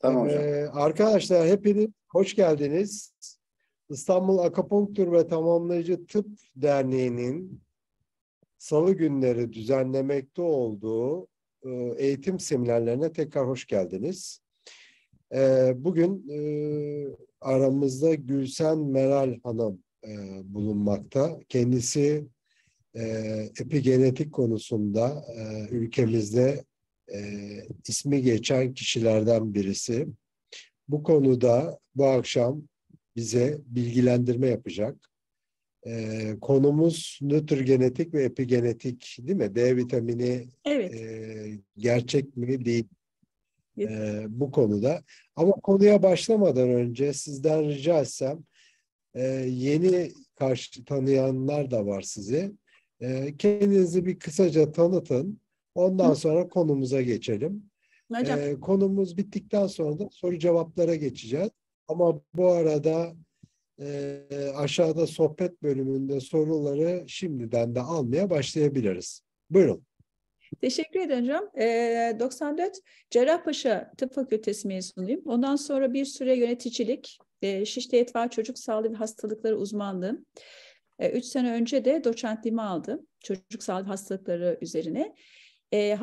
Tamam hocam. Ee, arkadaşlar hepiniz hoş geldiniz. İstanbul Akapunktur ve Tamamlayıcı Tıp Derneği'nin salı günleri düzenlemekte olduğu e, eğitim seminerlerine tekrar hoş geldiniz. E, bugün e, aramızda Gülsen Meral Hanım e, bulunmakta. Kendisi e, epigenetik konusunda e, ülkemizde e, ismi geçen kişilerden birisi. Bu konuda bu akşam bize bilgilendirme yapacak. E, konumuz nötrogenetik ve epigenetik değil mi? D vitamini evet. e, gerçek mi değil evet. e, bu konuda. Ama konuya başlamadan önce sizden rica etsem e, yeni karşı tanıyanlar da var sizi. E, kendinizi bir kısaca tanıtın. Ondan Hı. sonra konumuza geçelim. Ee, konumuz bittikten sonra da soru cevaplara geçeceğiz. Ama bu arada e, aşağıda sohbet bölümünde soruları şimdiden de almaya başlayabiliriz. Buyurun. Teşekkür ederim hocam. E, ee, 94 Cerrahpaşa Tıp Fakültesi mezunuyum. Ondan sonra bir süre yöneticilik, e, Şişli Etva Çocuk Sağlığı ve Hastalıkları uzmanlığım. E, üç sene önce de doçentliğimi aldım çocuk sağlığı hastalıkları üzerine. E,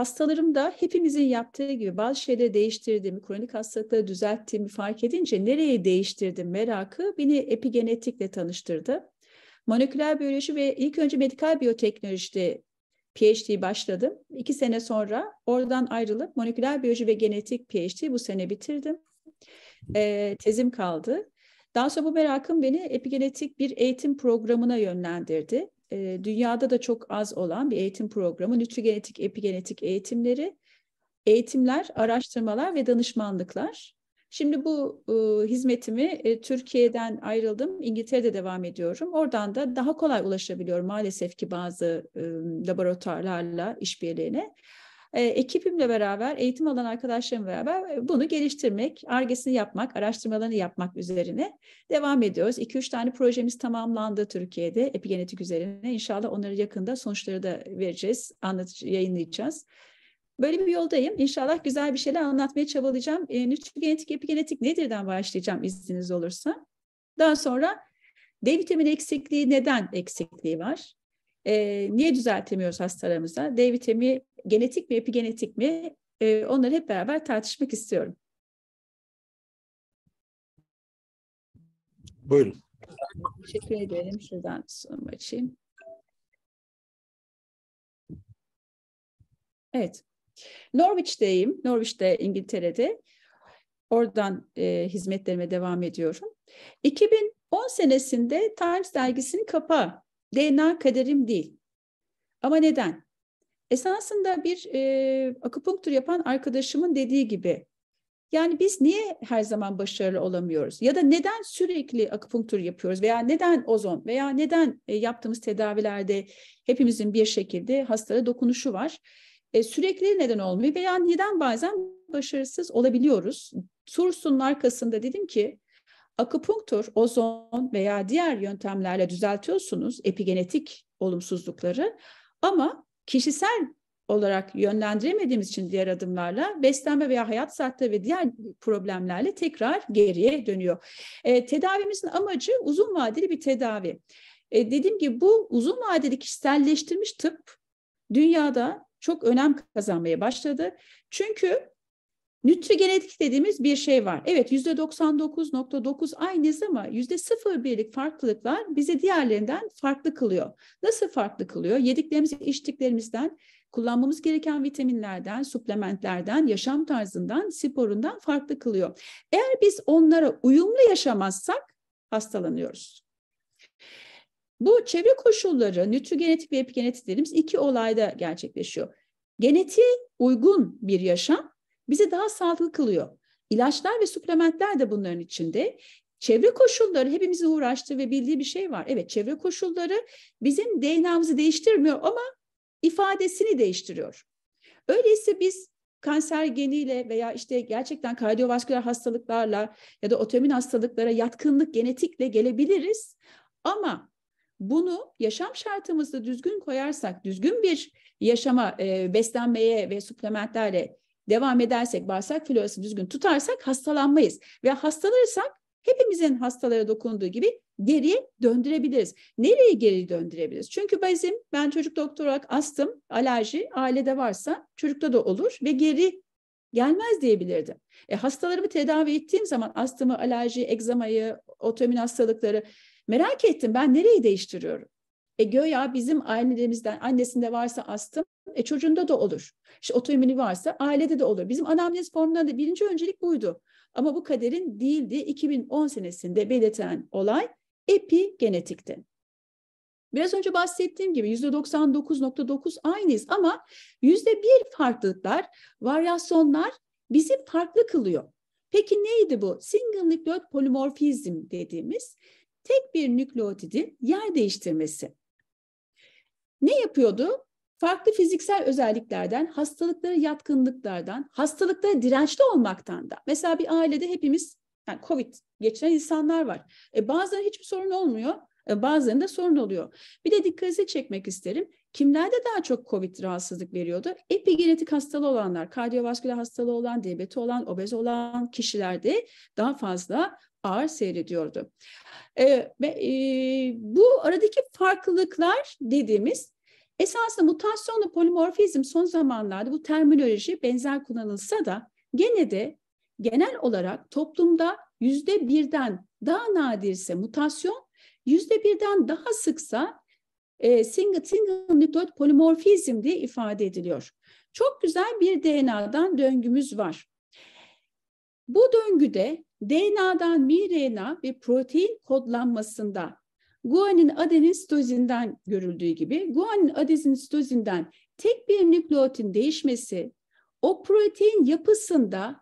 da hepimizin yaptığı gibi bazı şeyleri değiştirdiğimi, kronik hastalıkları düzelttiğimi fark edince nereye değiştirdim merakı beni epigenetikle tanıştırdı. Moleküler biyoloji ve ilk önce medikal biyoteknolojide PhD başladım. İki sene sonra oradan ayrılıp moleküler biyoloji ve genetik PhD bu sene bitirdim. E, tezim kaldı. Daha sonra bu merakım beni epigenetik bir eğitim programına yönlendirdi e, dünyada da çok az olan bir eğitim programı nütrigenetik epigenetik eğitimleri, eğitimler, araştırmalar ve danışmanlıklar. Şimdi bu e, hizmetimi e, Türkiye'den ayrıldım, İngiltere'de devam ediyorum. Oradan da daha kolay ulaşabiliyorum maalesef ki bazı e, laboratuvarlarla işbirliğine e, ekibimle beraber, eğitim alan arkadaşlarımla beraber e, bunu geliştirmek, argesini yapmak, araştırmalarını yapmak üzerine devam ediyoruz. 2-3 tane projemiz tamamlandı Türkiye'de epigenetik üzerine. İnşallah onları yakında sonuçları da vereceğiz, anlat yayınlayacağız. Böyle bir yoldayım. İnşallah güzel bir şeyler anlatmaya çabalayacağım. E, ee, nütrigenetik, epigenetik nedirden başlayacağım izniniz olursa. Daha sonra D vitamini eksikliği neden eksikliği var? E, niye düzeltemiyoruz hastalarımıza? D vitamini genetik mi, epigenetik mi? E, onları hep beraber tartışmak istiyorum. Buyurun. Teşekkür ederim. Şuradan sunumu açayım. Evet. Norwich'teyim. Norwich'te İngiltere'de. Oradan e, hizmetlerime devam ediyorum. 2010 senesinde Times dergisinin kapağı DNA kaderim değil. Ama neden? Esasında bir e, akupunktur yapan arkadaşımın dediği gibi yani biz niye her zaman başarılı olamıyoruz? Ya da neden sürekli akupunktur yapıyoruz? Veya neden ozon? Veya neden e, yaptığımız tedavilerde hepimizin bir şekilde hastalara dokunuşu var? E, sürekli neden olmuyor? Veya neden bazen başarısız olabiliyoruz? Sorusunun arkasında dedim ki Akupunktur, ozon veya diğer yöntemlerle düzeltiyorsunuz epigenetik olumsuzlukları ama kişisel olarak yönlendiremediğimiz için diğer adımlarla beslenme veya hayat saatleri ve diğer problemlerle tekrar geriye dönüyor. E, tedavimizin amacı uzun vadeli bir tedavi. E, dediğim gibi bu uzun vadeli kişiselleştirilmiş tıp dünyada çok önem kazanmaya başladı. Çünkü Nütrigenetik dediğimiz bir şey var. Evet yüzde %99.9 aynıyız ama yüzde %0,1'lik farklılıklar bizi diğerlerinden farklı kılıyor. Nasıl farklı kılıyor? Yediklerimiz, içtiklerimizden, kullanmamız gereken vitaminlerden, suplementlerden, yaşam tarzından, sporundan farklı kılıyor. Eğer biz onlara uyumlu yaşamazsak hastalanıyoruz. Bu çevre koşulları, nütrigenetik ve epigenetik dediğimiz iki olayda gerçekleşiyor. Genetiğe uygun bir yaşam bizi daha sağlıklı kılıyor. İlaçlar ve suplementler de bunların içinde. Çevre koşulları hepimizin uğraştığı ve bildiği bir şey var. Evet çevre koşulları bizim DNA'mızı değiştirmiyor ama ifadesini değiştiriyor. Öyleyse biz kanser geniyle veya işte gerçekten kardiyovasküler hastalıklarla ya da otoimmün hastalıklara yatkınlık genetikle gelebiliriz. Ama bunu yaşam şartımızda düzgün koyarsak, düzgün bir yaşama, e, beslenmeye ve suplementlerle devam edersek, bağırsak florası düzgün tutarsak hastalanmayız. Ve hastalarsak hepimizin hastalara dokunduğu gibi geriye döndürebiliriz. Nereye geri döndürebiliriz? Çünkü bizim ben çocuk doktor olarak astım, alerji ailede varsa çocukta da olur ve geri gelmez diyebilirdim. E, hastalarımı tedavi ettiğim zaman astımı, alerji, egzamayı, otoimmün hastalıkları merak ettim ben nereyi değiştiriyorum? E göya bizim annelerimizden, annesinde varsa astım, e çocuğunda da olur. İşte otoimmünü varsa ailede de olur. Bizim anamnez formlarında birinci öncelik buydu. Ama bu kaderin değildi. 2010 senesinde belirten olay epigenetikti. Biraz önce bahsettiğim gibi %99.9 aynıyız ama %1 farklılıklar, varyasyonlar bizi farklı kılıyor. Peki neydi bu? Single nükleot polimorfizm dediğimiz tek bir nükleotidin yer değiştirmesi. Ne yapıyordu? Farklı fiziksel özelliklerden, hastalıklara yatkınlıklardan, hastalıklara dirençli olmaktan da. Mesela bir ailede hepimiz yani COVID geçiren insanlar var. E, bazıları hiçbir sorun olmuyor, e, bazılarında sorun oluyor. Bir de dikkatinizi çekmek isterim. Kimlerde daha çok COVID rahatsızlık veriyordu? Epigenetik hastalığı olanlar, kardiyovasküler hastalığı olan, diyabeti olan, obez olan kişilerde daha fazla ağır seyrediyordu. E, ve, e, bu aradaki farklılıklar dediğimiz esasında mutasyonla polimorfizm son zamanlarda bu terminoloji benzer kullanılsa da gene de genel olarak toplumda yüzde birden daha nadirse mutasyon, yüzde birden daha sıksa e, single, single nükleot polimorfizm diye ifade ediliyor. Çok güzel bir DNA'dan döngümüz var. Bu döngüde DNA'dan mRNA ve protein kodlanmasında guanin adenin sitozinden görüldüğü gibi guanin adenin sitozinden tek bir nükleotin değişmesi o protein yapısında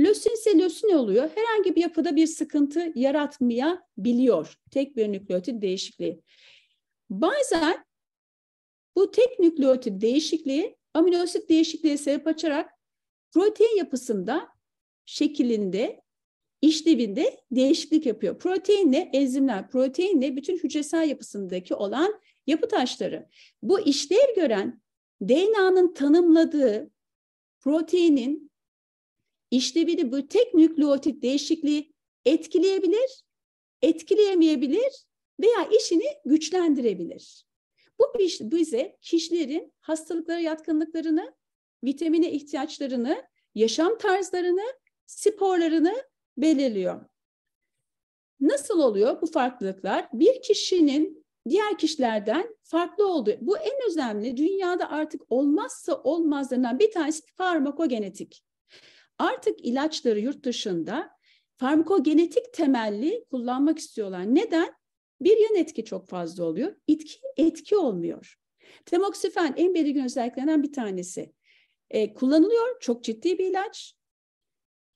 lösin ise lösin oluyor. Herhangi bir yapıda bir sıkıntı yaratmayabiliyor tek bir nükleotin değişikliği. Bazen bu tek nükleotit değişikliği aminoasit değişikliği sebep açarak protein yapısında şeklinde işlevinde değişiklik yapıyor. Proteinle enzimler, proteinle bütün hücresel yapısındaki olan yapı taşları. Bu işlev gören DNA'nın tanımladığı proteinin işlevini bu tek nükleotit değişikliği etkileyebilir, etkileyemeyebilir veya işini güçlendirebilir. Bu bize kişilerin hastalıklara yatkınlıklarını, vitamine ihtiyaçlarını, yaşam tarzlarını, sporlarını belirliyor. Nasıl oluyor bu farklılıklar? Bir kişinin diğer kişilerden farklı olduğu. Bu en önemli dünyada artık olmazsa olmazlarından bir tanesi farmakogenetik. Artık ilaçları yurt dışında farmakogenetik temelli kullanmak istiyorlar. Neden? Bir yan etki çok fazla oluyor. Etki, etki olmuyor. Temoksifen en belirgin özelliklerinden bir tanesi. E, kullanılıyor çok ciddi bir ilaç.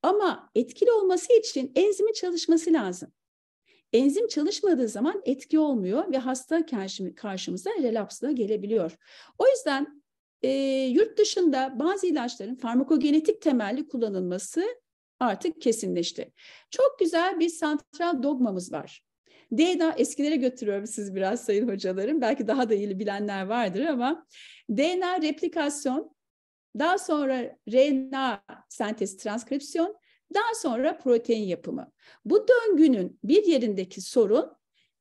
Ama etkili olması için enzimin çalışması lazım. Enzim çalışmadığı zaman etki olmuyor ve hasta karşımıza relapsla gelebiliyor. O yüzden e, yurt dışında bazı ilaçların farmakogenetik temelli kullanılması artık kesinleşti. Çok güzel bir santral dogmamız var. DNA eskilere götürüyorum siz biraz sayın hocalarım. Belki daha da iyi bilenler vardır ama DNA replikasyon daha sonra RNA sentez transkripsiyon, daha sonra protein yapımı. Bu döngünün bir yerindeki sorun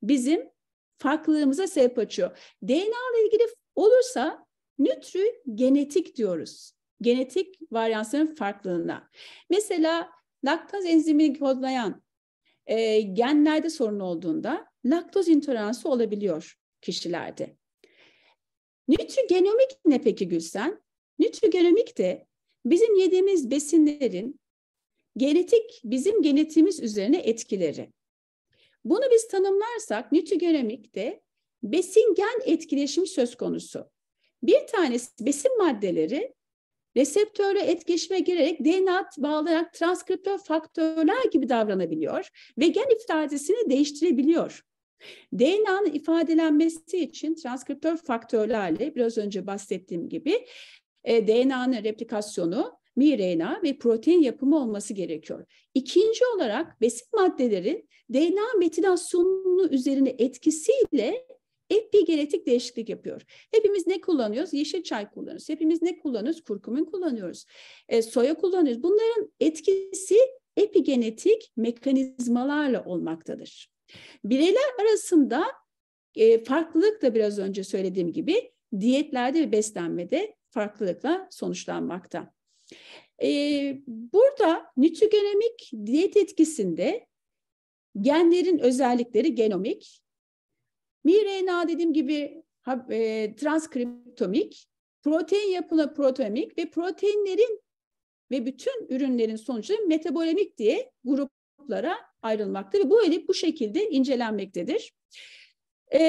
bizim farklılığımıza sebep açıyor. DNA ile ilgili olursa nütrü genetik diyoruz. Genetik varyansların farklılığına. Mesela laktaz enzimini kodlayan e, genlerde sorun olduğunda laktoz intoleransı olabiliyor kişilerde. Nütrigenomik ne peki Gülsen? Nütrigenomik de bizim yediğimiz besinlerin genetik bizim genetimiz üzerine etkileri. Bunu biz tanımlarsak nütrigenomik de besin gen etkileşim söz konusu. Bir tanesi besin maddeleri reseptörle etkileşime girerek DNA bağlayarak transkriptör faktörler gibi davranabiliyor ve gen ifadesini değiştirebiliyor. DNA'nın ifadelenmesi için transkriptör faktörlerle biraz önce bahsettiğim gibi e, DNA'nın replikasyonu mRNA ve protein yapımı olması gerekiyor. İkinci olarak besin maddelerin DNA metilasyonunu üzerine etkisiyle epigenetik değişiklik yapıyor. Hepimiz ne kullanıyoruz? Yeşil çay kullanıyoruz. Hepimiz ne kullanıyoruz? Kurkumin kullanıyoruz. E, soya kullanıyoruz. Bunların etkisi epigenetik mekanizmalarla olmaktadır. Bireyler arasında e, farklılık da biraz önce söylediğim gibi diyetlerde ve beslenmede farklılıkla sonuçlanmakta. Ee, burada nütrigenomik diyet etkisinde genlerin özellikleri genomik, mRNA dediğim gibi e, transkriptomik, protein yapına proteomik ve proteinlerin ve bütün ürünlerin sonucu metabolemik diye gruplara ayrılmakta ve bu öyle bu şekilde incelenmektedir. Ee,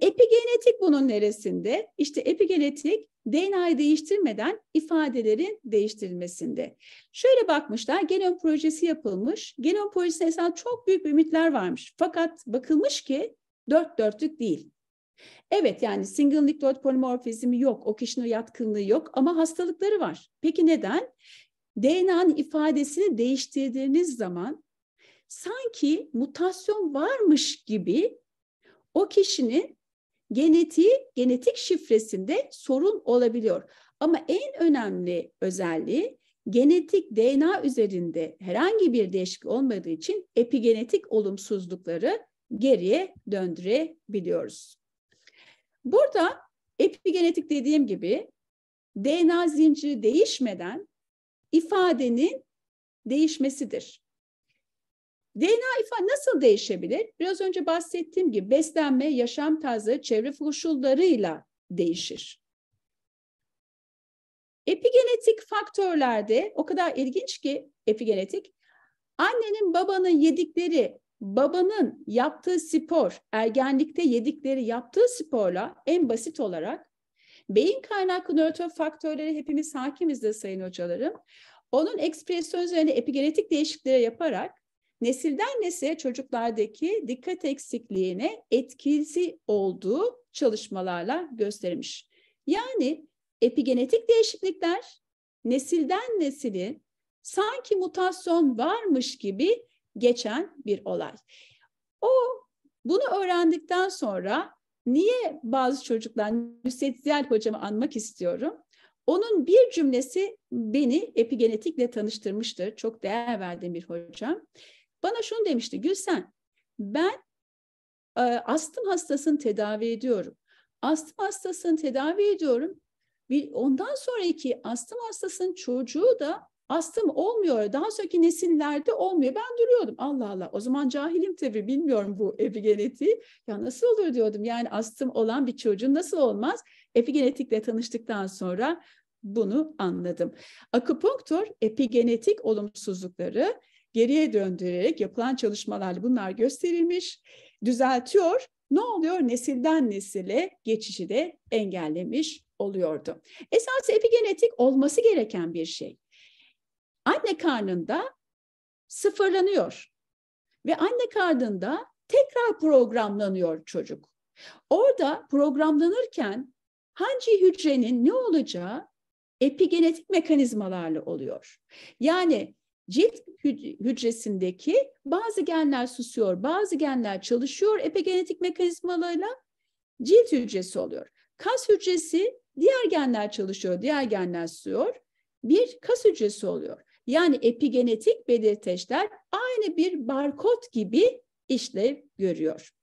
epigenetik bunun neresinde? İşte epigenetik DNA'yı değiştirmeden ifadelerin değiştirilmesinde. Şöyle bakmışlar, genom projesi yapılmış. Genom projesine esas çok büyük ümitler varmış. Fakat bakılmış ki dört dörtlük değil. Evet yani single nucleotide polimorfizmi yok, o kişinin yatkınlığı yok ama hastalıkları var. Peki neden? DNA'nın ifadesini değiştirdiğiniz zaman sanki mutasyon varmış gibi o kişinin genetiği, genetik şifresinde sorun olabiliyor. Ama en önemli özelliği genetik DNA üzerinde herhangi bir değişiklik olmadığı için epigenetik olumsuzlukları geriye döndürebiliyoruz. Burada epigenetik dediğim gibi DNA zinciri değişmeden ifadenin değişmesidir. DNA ifa nasıl değişebilir? Biraz önce bahsettiğim gibi beslenme, yaşam tarzı, çevre koşullarıyla değişir. Epigenetik faktörlerde o kadar ilginç ki epigenetik annenin babanın yedikleri, babanın yaptığı spor, ergenlikte yedikleri yaptığı sporla en basit olarak beyin kaynaklı nörotor faktörleri hepimiz hakimizde sayın hocalarım. Onun ekspresyon üzerine epigenetik değişiklikleri yaparak nesilden nesile çocuklardaki dikkat eksikliğine etkisi olduğu çalışmalarla göstermiş. Yani epigenetik değişiklikler nesilden nesili sanki mutasyon varmış gibi geçen bir olay. O bunu öğrendikten sonra niye bazı çocuklar Nusret Ziyal hocamı anmak istiyorum. Onun bir cümlesi beni epigenetikle tanıştırmıştır. Çok değer verdiğim bir hocam. Bana şunu demişti Gülsen ben e, astım hastasını tedavi ediyorum. Astım hastasını tedavi ediyorum. Bir, ondan sonraki astım hastasının çocuğu da astım olmuyor. Daha sonraki nesillerde olmuyor. Ben duruyordum Allah Allah o zaman cahilim tabii bilmiyorum bu epigenetiği. Ya nasıl olur diyordum yani astım olan bir çocuğun nasıl olmaz? Epigenetikle tanıştıktan sonra bunu anladım. Akupunktur epigenetik olumsuzlukları geriye döndürerek yapılan çalışmalarla bunlar gösterilmiş, düzeltiyor. Ne oluyor? Nesilden nesile geçişi de engellemiş oluyordu. Esas epigenetik olması gereken bir şey. Anne karnında sıfırlanıyor ve anne karnında tekrar programlanıyor çocuk. Orada programlanırken hangi hücrenin ne olacağı epigenetik mekanizmalarla oluyor. Yani cilt hücresindeki bazı genler susuyor, bazı genler çalışıyor. Epigenetik mekanizmalarıyla cilt hücresi oluyor. Kas hücresi diğer genler çalışıyor, diğer genler susuyor. Bir kas hücresi oluyor. Yani epigenetik belirteçler aynı bir barkod gibi işlev görüyor.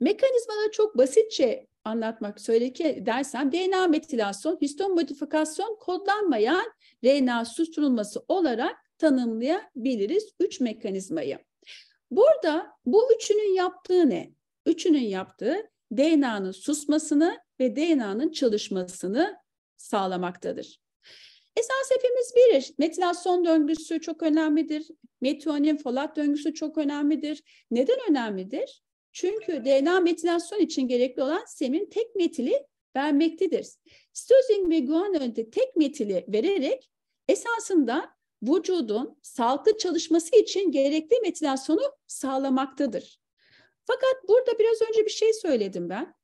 Mekanizmaları çok basitçe anlatmak söyleki dersen DNA metilasyon, histon modifikasyon kodlanmayan RNA susturulması olarak tanımlayabiliriz üç mekanizmayı. Burada bu üçünün yaptığı ne? Üçünün yaptığı DNA'nın susmasını ve DNA'nın çalışmasını sağlamaktadır. Esas hepimiz bilir. Metilasyon döngüsü çok önemlidir. Metionin, folat döngüsü çok önemlidir. Neden önemlidir? Çünkü DNA metilasyon için gerekli olan semin tek metili vermektedir. Sözing ve Guanön'de tek metili vererek esasında vücudun sağlıklı çalışması için gerekli metilasyonu sağlamaktadır. Fakat burada biraz önce bir şey söyledim ben.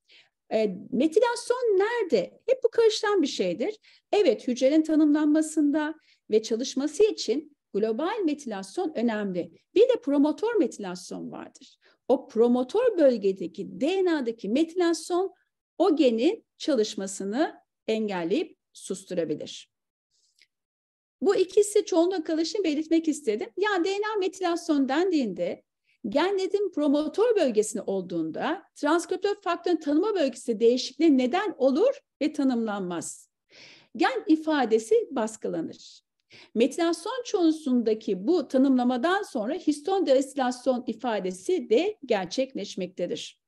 E, metilasyon nerede? Hep bu karışan bir şeydir. Evet hücrenin tanımlanmasında ve çalışması için global metilasyon önemli. Bir de promotor metilasyon vardır. O promotor bölgedeki DNA'daki metilasyon o genin çalışmasını engelleyip susturabilir. Bu ikisi çoğunluk akılışını belirtmek istedim. Yani DNA metilasyon dendiğinde genlerin promotor bölgesinde olduğunda transkriptör faktörün tanıma bölgesi değişikliği neden olur ve tanımlanmaz. Gen ifadesi baskılanır. Metilasyon çoğunluğundaki bu tanımlamadan sonra histon destilasyon ifadesi de gerçekleşmektedir.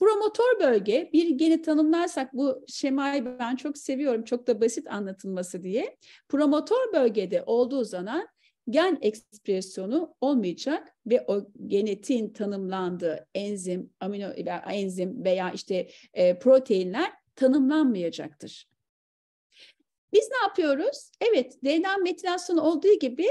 Promotor bölge bir geni tanımlarsak bu şemayı ben çok seviyorum çok da basit anlatılması diye. Promotor bölgede olduğu zaman gen ekspresyonu olmayacak ve o genetin tanımlandığı enzim, amino enzim veya işte e, proteinler tanımlanmayacaktır. Biz ne yapıyoruz? Evet, DNA metilasyonu olduğu gibi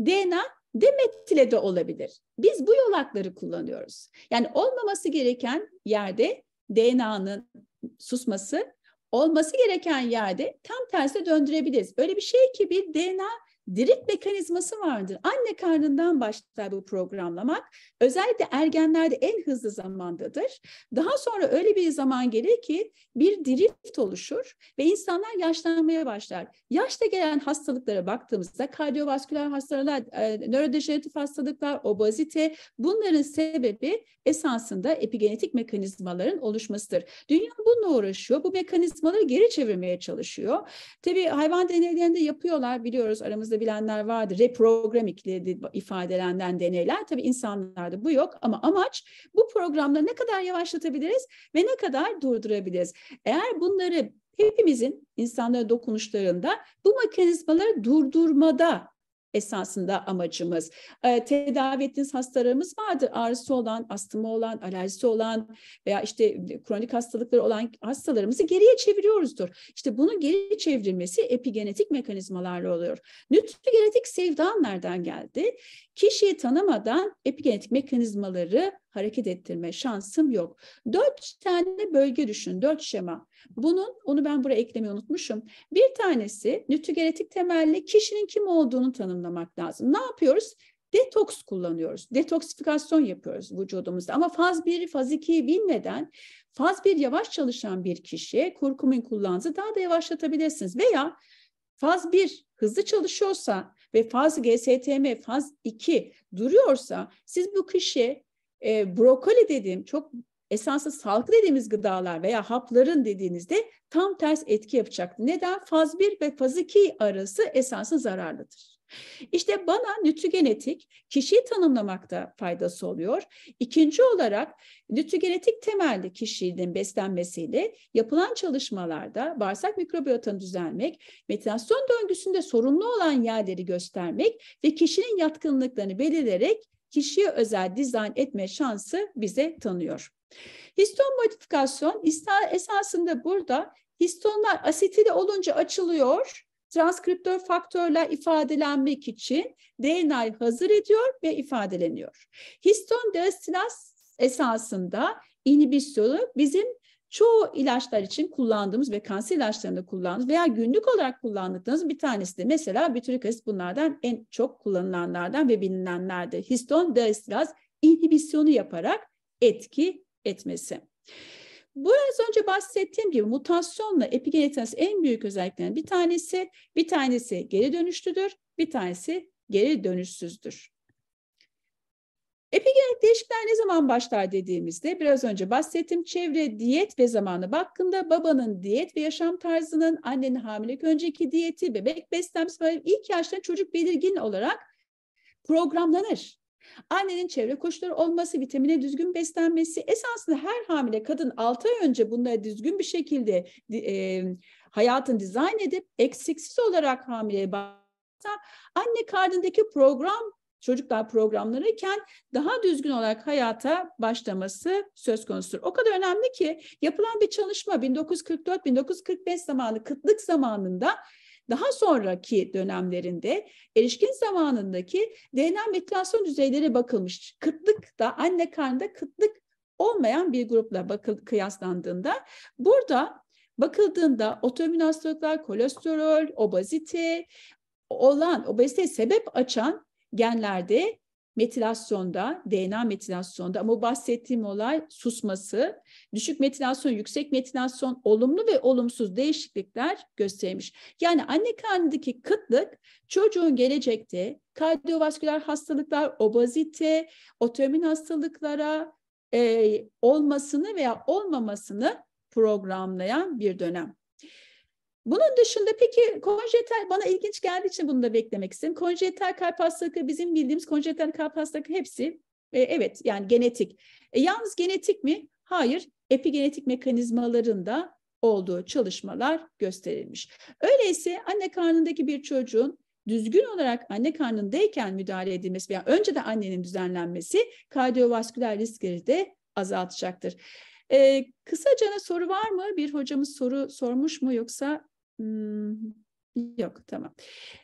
DNA Demet ile de olabilir. Biz bu yolakları kullanıyoruz. Yani olmaması gereken yerde DNA'nın susması, olması gereken yerde tam tersi döndürebiliriz. Öyle bir şey ki bir DNA Direkt mekanizması vardır. Anne karnından başlar bu programlamak. Özellikle ergenlerde en hızlı zamandadır. Daha sonra öyle bir zaman gelir ki bir drift oluşur ve insanlar yaşlanmaya başlar. Yaşta gelen hastalıklara baktığımızda kardiyovasküler hastalıklar, e, nörodejeneratif hastalıklar, obezite bunların sebebi esasında epigenetik mekanizmaların oluşmasıdır. Dünya bununla uğraşıyor. Bu mekanizmaları geri çevirmeye çalışıyor. Tabii hayvan deneylerinde yapıyorlar biliyoruz aramızda aranızda bilenler vardı. Reprogramming diye ifadelenen deneyler. Tabii insanlarda bu yok ama amaç bu programları ne kadar yavaşlatabiliriz ve ne kadar durdurabiliriz. Eğer bunları hepimizin insanlara dokunuşlarında bu mekanizmaları durdurmada esasında amacımız. E, tedavi ettiğiniz hastalarımız vardır. Ağrısı olan, astımı olan, alerjisi olan veya işte kronik hastalıkları olan hastalarımızı geriye çeviriyoruzdur. İşte bunun geri çevrilmesi epigenetik mekanizmalarla oluyor. Nütrigenetik sevdan nereden geldi? Kişiyi tanımadan epigenetik mekanizmaları hareket ettirme şansım yok. Dört tane bölge düşün, dört şema. Bunun, onu ben buraya eklemeyi unutmuşum. Bir tanesi nütrigenetik temelli kişinin kim olduğunu tanımlamak lazım. Ne yapıyoruz? detoks kullanıyoruz. Detoksifikasyon yapıyoruz vücudumuzda. Ama faz 1, faz 2'yi bilmeden faz 1 yavaş çalışan bir kişiye kurkumin kullanısı daha da yavaşlatabilirsiniz. Veya faz 1 hızlı çalışıyorsa ve faz GSTM faz 2 duruyorsa siz bu kişiye e, brokoli dediğim çok esaslı salkı dediğimiz gıdalar veya hapların dediğinizde tam ters etki yapacaktı. Neden? Faz 1 ve faz 2 arası esaslı zararlıdır. İşte bana nütügenetik kişiyi tanımlamakta faydası oluyor. İkinci olarak nütügenetik temelli kişinin beslenmesiyle yapılan çalışmalarda bağırsak mikrobiyotanı düzelmek, metilasyon döngüsünde sorunlu olan yerleri göstermek ve kişinin yatkınlıklarını belirleyerek kişiye özel dizayn etme şansı bize tanıyor. Histon modifikasyon esasında burada histonlar asitili olunca açılıyor transkriptör faktörler ifadelenmek için DNA hazır ediyor ve ifadeleniyor. Histon deestilaz esasında inhibisyonu bizim çoğu ilaçlar için kullandığımız ve kanser ilaçlarında kullandığımız veya günlük olarak kullandığınız bir tanesi de mesela bütürik asit bunlardan en çok kullanılanlardan ve bilinenlerde histon deesteraz inhibisyonu yaparak etki etmesi. Bu az önce bahsettiğim gibi mutasyonla epigenetanız en büyük özelliklerinden bir tanesi, bir tanesi geri dönüşlüdür, bir tanesi geri dönüşsüzdür. Epigenetik değişiklikler ne zaman başlar dediğimizde biraz önce bahsettim. Çevre, diyet ve zamanı baktığında babanın diyet ve yaşam tarzının, annenin hamilelik önceki diyeti, bebek beslenmesi ve ilk yaşta çocuk belirgin olarak programlanır. Annenin çevre koşulları olması, vitamine düzgün beslenmesi, esasında her hamile kadın 6 ay önce bunları düzgün bir şekilde e, hayatını dizayn edip eksiksiz olarak hamileye başlarsa anne karnındaki program çocuklar programlarıyken daha düzgün olarak hayata başlaması söz konusudur. O kadar önemli ki yapılan bir çalışma 1944-1945 zamanı kıtlık zamanında daha sonraki dönemlerinde erişkin zamanındaki DNA metilasyon düzeyleri bakılmış. Kıtlık da anne karnında kıtlık olmayan bir grupla bakıl, kıyaslandığında burada bakıldığında otoimmün hastalıklar, kolesterol, obezite olan obezite sebep açan genlerde metilasyonda, DNA metilasyonda ama bahsettiğim olay susması, düşük metilasyon, yüksek metilasyon, olumlu ve olumsuz değişiklikler göstermiş. Yani anne karnındaki kıtlık çocuğun gelecekte kardiyovasküler hastalıklar, obazite, otoimmün hastalıklara e, olmasını veya olmamasını programlayan bir dönem. Bunun dışında peki konjetal bana ilginç geldiği için bunu da beklemek istedim. Konjetal kalp hastalığı bizim bildiğimiz konjetal kalp hastalığı hepsi e, evet yani genetik. E, yalnız genetik mi? Hayır. Epigenetik mekanizmalarında olduğu çalışmalar gösterilmiş. Öyleyse anne karnındaki bir çocuğun düzgün olarak anne karnındayken müdahale edilmesi veya yani de annenin düzenlenmesi kardiyovasküler riskleri de azaltacaktır. Ee, kısacana soru var mı? Bir hocamız soru sormuş mu yoksa Hmm, yok tamam.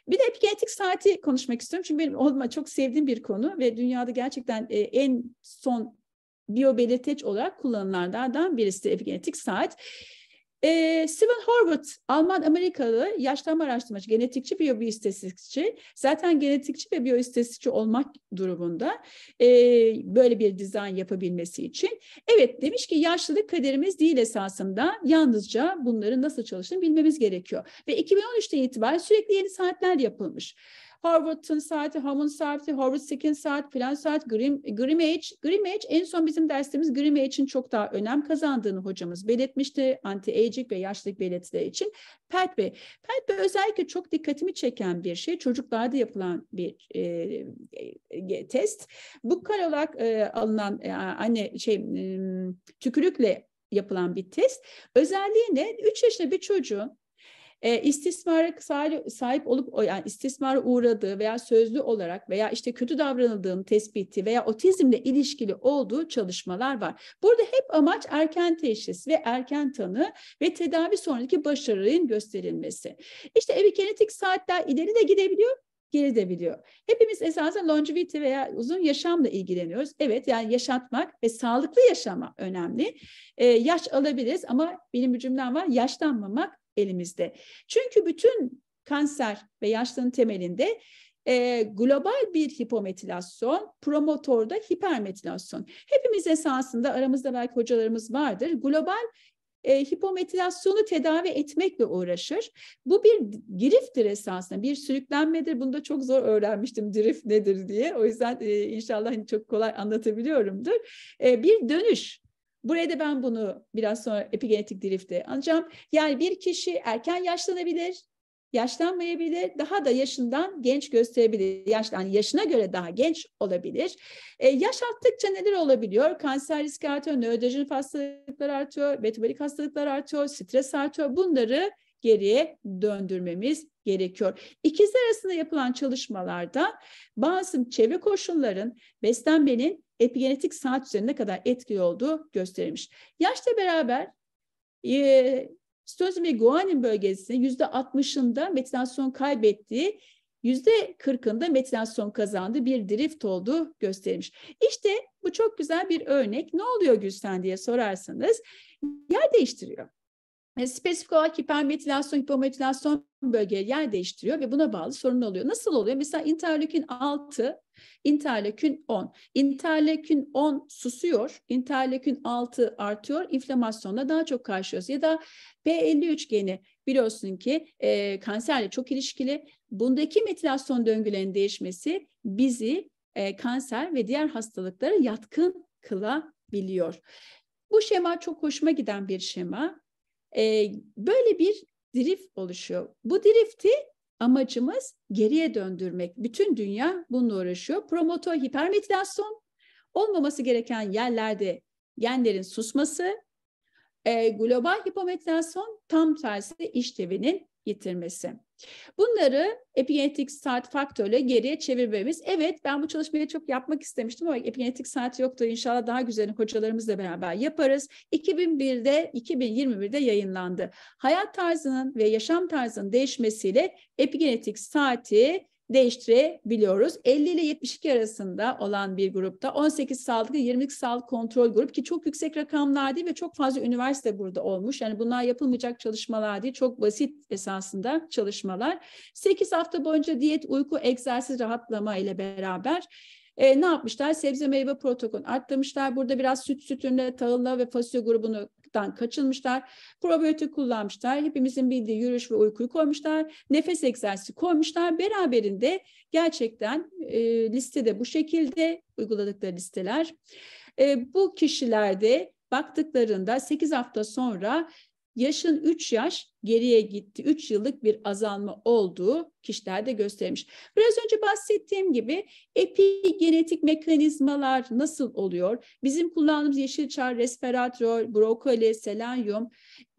Bir de epigenetik saati konuşmak istiyorum. Çünkü benim olma çok sevdiğim bir konu ve dünyada gerçekten e, en son biyobelirteç olarak kullanılanlardan birisi epigenetik saat. E, Steven Horvath, Alman-Amerikalı yaşlanma araştırmacı, genetikçi, biyoistatistikçi. Zaten genetikçi ve biyoistatistikçi olmak durumunda e, böyle bir dizayn yapabilmesi için. Evet demiş ki yaşlılık kaderimiz değil esasında. Yalnızca bunların nasıl çalıştığını bilmemiz gerekiyor. Ve 2013'te itibaren sürekli yeni saatler yapılmış. Harvard'ın saati, Hammond saati, Harvard Sikin saat, filan saat, Grim, Grimage. Grimage en son bizim dersimiz Grimage'in çok daha önem kazandığını hocamız belirtmişti. Anti-aging ve yaşlılık belirtileri için. Peltbe. Peltbe özellikle çok dikkatimi çeken bir şey. Çocuklarda yapılan bir e, e, e test. Bukkal olarak e, alınan e, anne şey e, tükürükle yapılan bir test. Özelliği ne? 3 yaşında bir çocuğun e, istismara sahip olup yani istismara uğradığı veya sözlü olarak veya işte kötü davranıldığın tespiti veya otizmle ilişkili olduğu çalışmalar var. Burada hep amaç erken teşhis ve erken tanı ve tedavi sonraki başarının gösterilmesi. İşte epigenetik saatler ileri de gidebiliyor, geri de biliyor. Hepimiz esasen longevity veya uzun yaşamla ilgileniyoruz. Evet yani yaşatmak ve sağlıklı yaşama önemli. Ee, yaş alabiliriz ama benim bir cümlem var yaşlanmamak elimizde. Çünkü bütün kanser ve yaşlılığın temelinde e, global bir hipometilasyon, promotorda hipermetilasyon. Hepimiz esasında aramızda belki hocalarımız vardır. Global e, hipometilasyonu tedavi etmekle uğraşır. Bu bir giriftir esasında, bir sürüklenmedir. Bunu da çok zor öğrenmiştim drift nedir diye. O yüzden e, inşallah hani çok kolay anlatabiliyorumdur. E, bir dönüş, Buraya da ben bunu biraz sonra epigenetik drifte anlayacağım. Yani bir kişi erken yaşlanabilir, yaşlanmayabilir, daha da yaşından genç gösterebilir. Yaş, yaşına göre daha genç olabilir. E, yaş arttıkça neler olabiliyor? Kanser riski artıyor, nörodejenif hastalıklar artıyor, metabolik hastalıklar artıyor, stres artıyor. Bunları geriye döndürmemiz gerekiyor. İkizler arasında yapılan çalışmalarda bazı çevre koşulların beslenmenin epigenetik saat üzerine kadar etkili olduğu gösterilmiş. Yaşla beraber e, sitozin ve guanin bölgesinin %60'ında metilasyon kaybettiği yüzde %40'ında metilasyon kazandığı bir drift olduğu gösterilmiş. İşte bu çok güzel bir örnek. Ne oluyor Gülsen diye sorarsanız yer değiştiriyor. E, spesifik olarak hipermetilasyon, hipometilasyon bölgeye yer değiştiriyor ve buna bağlı sorun oluyor. Nasıl oluyor? Mesela interleukin 6, interleukin 10. Interleukin 10 susuyor, interleukin 6 artıyor, inflamasyonla daha çok karşılıyoruz. Ya da B53 geni biliyorsun ki e, kanserle çok ilişkili. Bundaki metilasyon döngülerinin değişmesi bizi e, kanser ve diğer hastalıklara yatkın kılabiliyor. Bu şema çok hoşuma giden bir şema. E, böyle bir drift oluşuyor. Bu drifti amacımız geriye döndürmek. Bütün dünya bununla uğraşıyor. Promotor hipermetilasyon olmaması gereken yerlerde genlerin susması, e, global hipometilasyon tam tersi iştevinin yitirmesi. Bunları epigenetik saat faktörle geriye çevirmemiz. Evet ben bu çalışmayı çok yapmak istemiştim ama epigenetik saat yoktu. İnşallah daha güzelini hocalarımızla beraber yaparız. 2001'de 2021'de yayınlandı. Hayat tarzının ve yaşam tarzının değişmesiyle epigenetik saati değiştirebiliyoruz. 50 ile 72 arasında olan bir grupta 18 sağlık ve 22 sağlık kontrol grup ki çok yüksek rakamlar değil ve çok fazla üniversite burada olmuş. Yani bunlar yapılmayacak çalışmalar değil. Çok basit esasında çalışmalar. 8 hafta boyunca diyet, uyku, egzersiz, rahatlama ile beraber e, ne yapmışlar? Sebze meyve protokolü. arttırmışlar. Burada biraz süt, süt ürünleri, tahılla ve fasulye grubunu kullanmaktan kaçınmışlar. Probiyotik kullanmışlar. Hepimizin bildiği yürüyüş ve uykuyu koymuşlar. Nefes egzersizi koymuşlar. Beraberinde gerçekten e, listede bu şekilde uyguladıkları listeler. E, bu kişilerde baktıklarında 8 hafta sonra yaşın 3 yaş geriye gitti. 3 yıllık bir azalma olduğu kişilerde göstermiş. Biraz önce bahsettiğim gibi epigenetik mekanizmalar nasıl oluyor? Bizim kullandığımız yeşil çay, resveratrol, brokoli, selanyum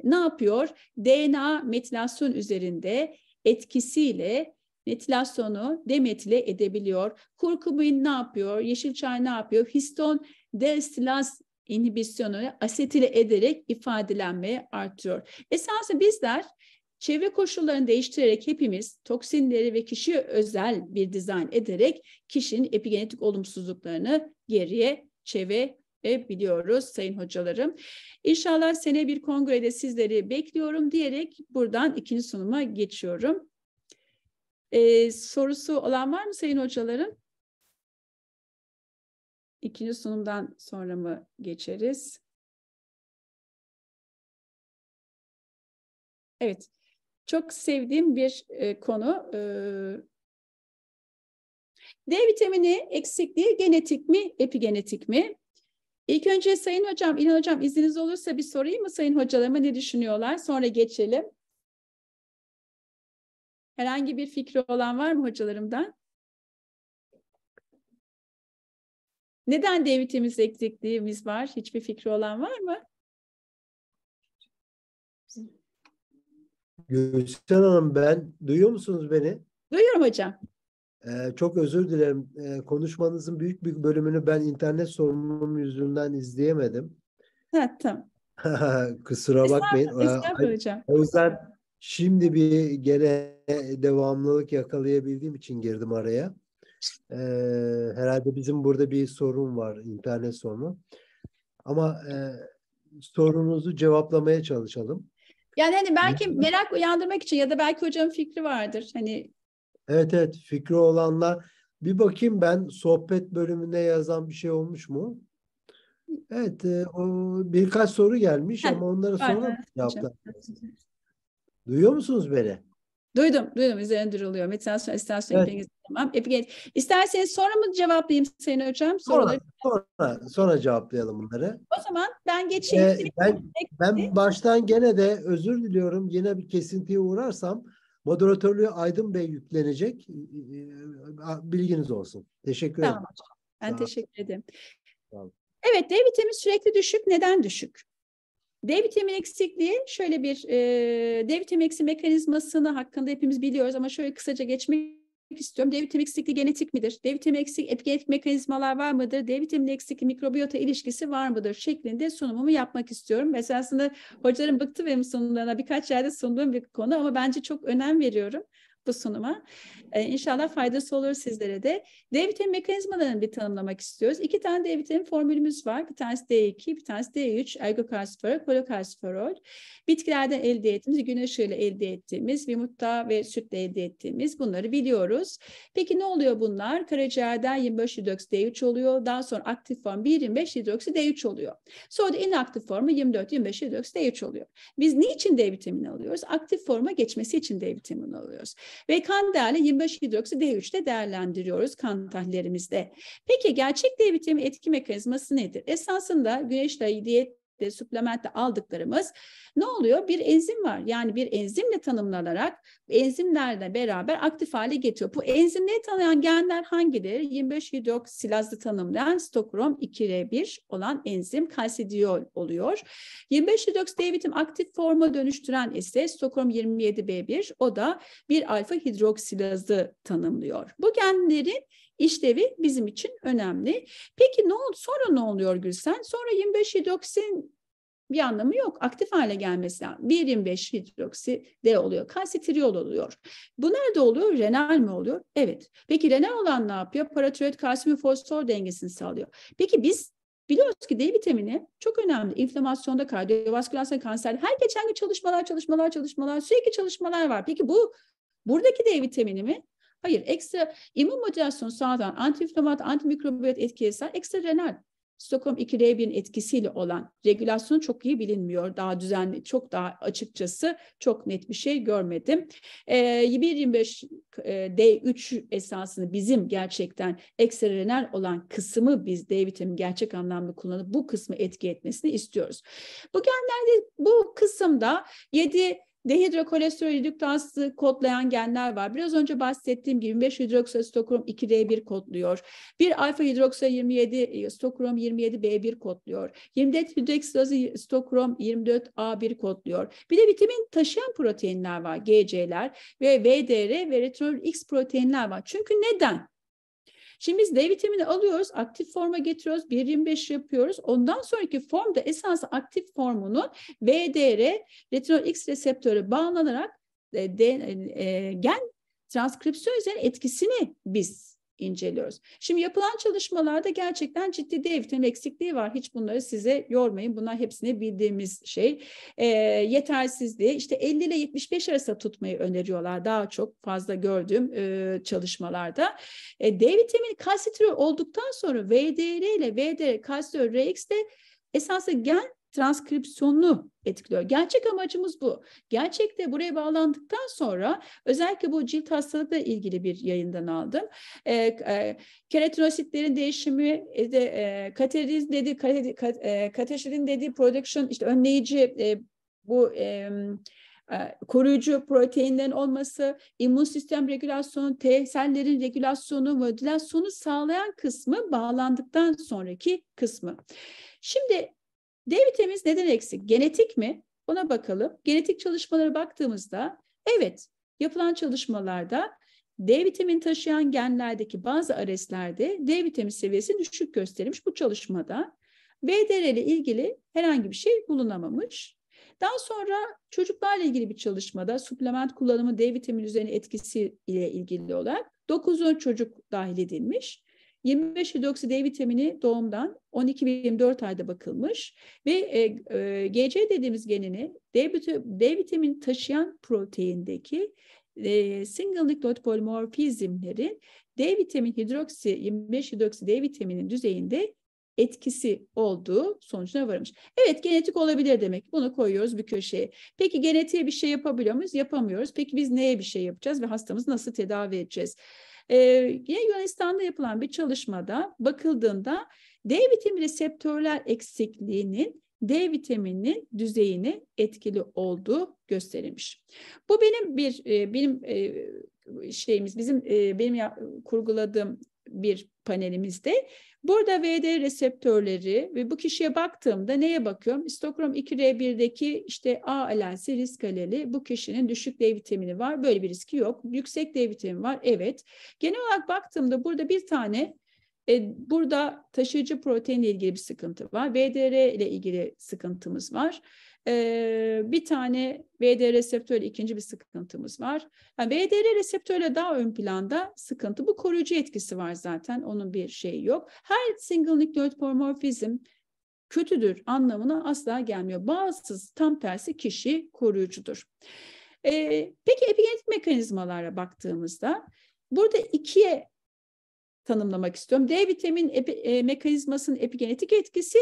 ne yapıyor? DNA metilasyon üzerinde etkisiyle metilasyonu demetile edebiliyor. Kurkumin ne yapıyor? Yeşil çay ne yapıyor? Histon destilaz inhibisyonu asetile ederek ifadelenmeye artıyor. Esası bizler çevre koşullarını değiştirerek hepimiz toksinleri ve kişi özel bir dizayn ederek kişinin epigenetik olumsuzluklarını geriye çeve biliyoruz sayın hocalarım. İnşallah sene bir kongrede sizleri bekliyorum diyerek buradan ikinci sunuma geçiyorum. Ee, sorusu olan var mı sayın hocalarım? ikinci sunumdan sonra mı geçeriz? Evet, çok sevdiğim bir e, konu. E, D vitamini eksikliği genetik mi, epigenetik mi? İlk önce Sayın Hocam, İlhan Hocam izniniz olursa bir sorayım mı Sayın Hocalarıma ne düşünüyorlar? Sonra geçelim. Herhangi bir fikri olan var mı hocalarımdan? Neden D vitamini eksikliğimiz var? Hiçbir fikri olan var mı? Gülşen Hanım ben, duyuyor musunuz beni? Duyuyorum hocam. Ee, çok özür dilerim. Ee, konuşmanızın büyük bir bölümünü ben internet sorunum yüzünden izleyemedim. Evet, tamam. Kusura bakmayın. Ee, estağfurullah hocam. O yüzden şimdi bir gene devamlılık yakalayabildiğim için girdim araya. E, herhalde bizim burada bir sorun var, internet sorunu. Ama e, sorunuzu cevaplamaya çalışalım. Yani hani belki merak uyandırmak için ya da belki hocamın fikri vardır. Hani Evet evet fikri olanla bir bakayım ben sohbet bölümünde yazan bir şey olmuş mu? Evet e, o birkaç soru gelmiş Heh, ama onlara sonra cevaplar. Duyuyor musunuz beni? Duydum, duydum. Üzerine duruluyor. Meditasyon, istasyon, evet. İngilizce. Tamam. Epigenetik. İsterseniz sonra mı cevaplayayım seni Hocam? Soruları... Sonra, sonra, sonra cevaplayalım bunları. O zaman ben geçeyim. Ee, ben, ben baştan gene de özür diliyorum. Yine bir kesintiye uğrarsam moderatörlüğü Aydın Bey yüklenecek. Ee, e, bilginiz olsun. Teşekkür tamam. ederim. Ben Daha... teşekkür ederim. Tamam. Evet D vitamini sürekli düşük. Neden düşük? D vitamin eksikliği şöyle bir e, D vitamin eksi mekanizmasını hakkında hepimiz biliyoruz ama şöyle kısaca geçmek istiyorum. D vitamini eksikliği genetik midir? D vitamini eksik epigenetik mekanizmalar var mıdır? D vitamini eksikliği mikrobiyota ilişkisi var mıdır? Şeklinde sunumumu yapmak istiyorum. Mesela Esasında hocalarım bıktı benim sunumlarına. Birkaç yerde sunduğum bir konu ama bence çok önem veriyorum bu sunuma. Ee, inşallah faydası olur sizlere de. D vitamini mekanizmalarını bir tanımlamak istiyoruz. İki tane D vitamini formülümüz var. Bir tanesi D2, bir tanesi D3, ergokalsiferol, kolokalsiferol. Bitkilerden elde ettiğimiz, gün ışığıyla elde ettiğimiz, yumurta ve sütle elde ettiğimiz bunları biliyoruz. Peki ne oluyor bunlar? Karaciğerden 25 hidroksi D3 oluyor. Daha sonra aktif form 1-25 hidroksi D3 oluyor. Sonra da inaktif formu 24-25 hidroksi D3 oluyor. Biz niçin D vitamini alıyoruz? Aktif forma geçmesi için D vitamini alıyoruz. Ve kan değerli 25 hidroksi D3'te değerlendiriyoruz kan tahlillerimizde. Peki gerçek D vitamini etki mekanizması nedir? Esasında güneşle diyet de süplementle aldıklarımız ne oluyor? Bir enzim var. Yani bir enzimle tanımlanarak enzimlerle beraber aktif hale getiriyor. Bu enzimleri tanıyan genler hangileri? 25 hidroksilazı tanımlayan stokrom 2R1 olan enzim kalsidiol oluyor. 25 hidroks D vitim aktif forma dönüştüren ise stokrom 27B1 o da bir alfa hidroksilazı tanımlıyor. Bu genlerin işlevi bizim için önemli. Peki ne oldu? Sonra ne oluyor Gülsen? Sonra 25 hidroksin bir anlamı yok. Aktif hale gelmesi lazım. 1,25 hidroksi D oluyor. Kalsitriol oluyor. Bu nerede oluyor? Renal mi oluyor? Evet. Peki renal olan ne yapıyor? Paratiroid kalsiyum fosfor dengesini sağlıyor. Peki biz biliyoruz ki D vitamini çok önemli. İnflamasyonda, kardiyovasküler kanser. Her geçen gün çalışmalar, çalışmalar, çalışmalar, sürekli çalışmalar var. Peki bu buradaki D vitamini mi? Hayır ekstra immün modülasyonu sağlayan antiinflamant, antimikrobiyat etki eden ekstra renal Stockholm 2L1'in etkisiyle olan regülasyon çok iyi bilinmiyor. Daha düzenli, çok daha açıkçası çok net bir şey görmedim. Ee, e, 1.25 D3 esasını bizim gerçekten ekstrarenal olan kısmı biz D vitamini gerçek anlamda kullanıp bu kısmı etki etmesini istiyoruz. Bu genlerde bu kısımda 7 Dehidrokolesterol kodlayan genler var. Biraz önce bahsettiğim gibi 5 hidroksal 2D1 kodluyor. Bir alfa hidroksal 27 stokrom 27B1 kodluyor. 24 hidroksal stokrom 24A1 kodluyor. Bir de vitamin taşıyan proteinler var. GC'ler ve VDR ve retinol X proteinler var. Çünkü neden? Şimdi biz D vitamini alıyoruz, aktif forma getiriyoruz, 1.25 yapıyoruz. Ondan sonraki form da esas aktif formunun VDR, retinol X reseptörü bağlanarak de, de, e, gen transkripsiyon üzerine etkisini biz inceliyoruz. Şimdi yapılan çalışmalarda gerçekten ciddi D vitamini eksikliği var. Hiç bunları size yormayın. Bunlar hepsine bildiğimiz şey. E, yetersizliği işte 50 ile 75 arası tutmayı öneriyorlar. Daha çok fazla gördüğüm e, çalışmalarda. E, D vitamini kalsitrol olduktan sonra VDR ile VDR kalsitrol RX de esasında gen transkripsiyonunu etkiliyor. Gerçek amacımız bu. Gerçekte buraya bağlandıktan sonra özellikle bu cilt hastalıkla ilgili bir yayından aldım. Ee, e, e, keratinositlerin değişimi, e, de, e, kateriz dedi, kate, kat, e, dediği production, işte önleyici e, bu e, koruyucu proteinlerin olması, immün sistem regülasyonu, T sellerin regülasyonu, modülasyonu sağlayan kısmı bağlandıktan sonraki kısmı. Şimdi D vitamini neden eksik? Genetik mi? Ona bakalım. Genetik çalışmalara baktığımızda evet yapılan çalışmalarda D vitamini taşıyan genlerdeki bazı areslerde D vitamini seviyesi düşük gösterilmiş bu çalışmada. VDR ile ilgili herhangi bir şey bulunamamış. Daha sonra çocuklarla ilgili bir çalışmada suplement kullanımı D vitamini üzerine etkisi ile ilgili olarak 9 çocuk dahil edilmiş. 25 hidroksi D vitamini doğumdan 12 ve 24 ayda bakılmış ve e, e, GC dediğimiz genini D, D vitamini taşıyan proteindeki e, single nucleotide polimorfizmlerin D vitamin hidroksi 25 hidroksi D vitaminin düzeyinde etkisi olduğu sonucuna varmış. Evet genetik olabilir demek. Bunu koyuyoruz bir köşeye. Peki genetiğe bir şey yapabiliyor muyuz? Yapamıyoruz. Peki biz neye bir şey yapacağız ve hastamızı nasıl tedavi edeceğiz? E, Yunanistan'da yapılan bir çalışmada bakıldığında D vitamini reseptörler eksikliğinin D vitamininin düzeyini etkili olduğu gösterilmiş. Bu benim bir e, benim e, şeyimiz bizim e, benim kurguladığım bir panelimizde Burada VD reseptörleri ve bu kişiye baktığımda neye bakıyorum? Histokrom 2R1'deki işte A alensi risk aleli bu kişinin düşük D vitamini var. Böyle bir riski yok. Yüksek D vitamini var. Evet. Genel olarak baktığımda burada bir tane e, burada taşıyıcı protein ile ilgili bir sıkıntı var. VDR ile ilgili sıkıntımız var bir tane VDR reseptörü ikinci bir sıkıntımız var. Yani VDR reseptörle daha ön planda sıkıntı. Bu koruyucu etkisi var zaten. Onun bir şeyi yok. Her single nükleotpomorfizm kötüdür anlamına asla gelmiyor. Bağımsız tam tersi kişi koruyucudur. Ee, peki epigenetik mekanizmalara baktığımızda burada ikiye tanımlamak istiyorum. D vitamin epi, e, mekanizmasının epigenetik etkisi,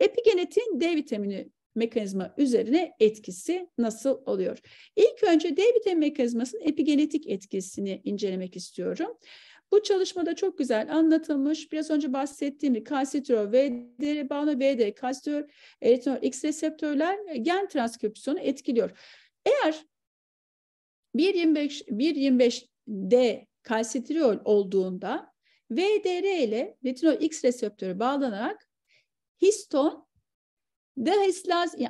epigenetin D vitamini mekanizma üzerine etkisi nasıl oluyor? İlk önce D vitamini mekanizmasının epigenetik etkisini incelemek istiyorum. Bu çalışmada çok güzel anlatılmış. Biraz önce bahsettiğim gibi kalsitro, VDR bağlı VDR, kalsitro, eritinol, X reseptörler e, gen transkripsiyonu etkiliyor. Eğer 1.25 1.25D kalsitriol olduğunda VDR ile retinol X reseptörü bağlanarak histon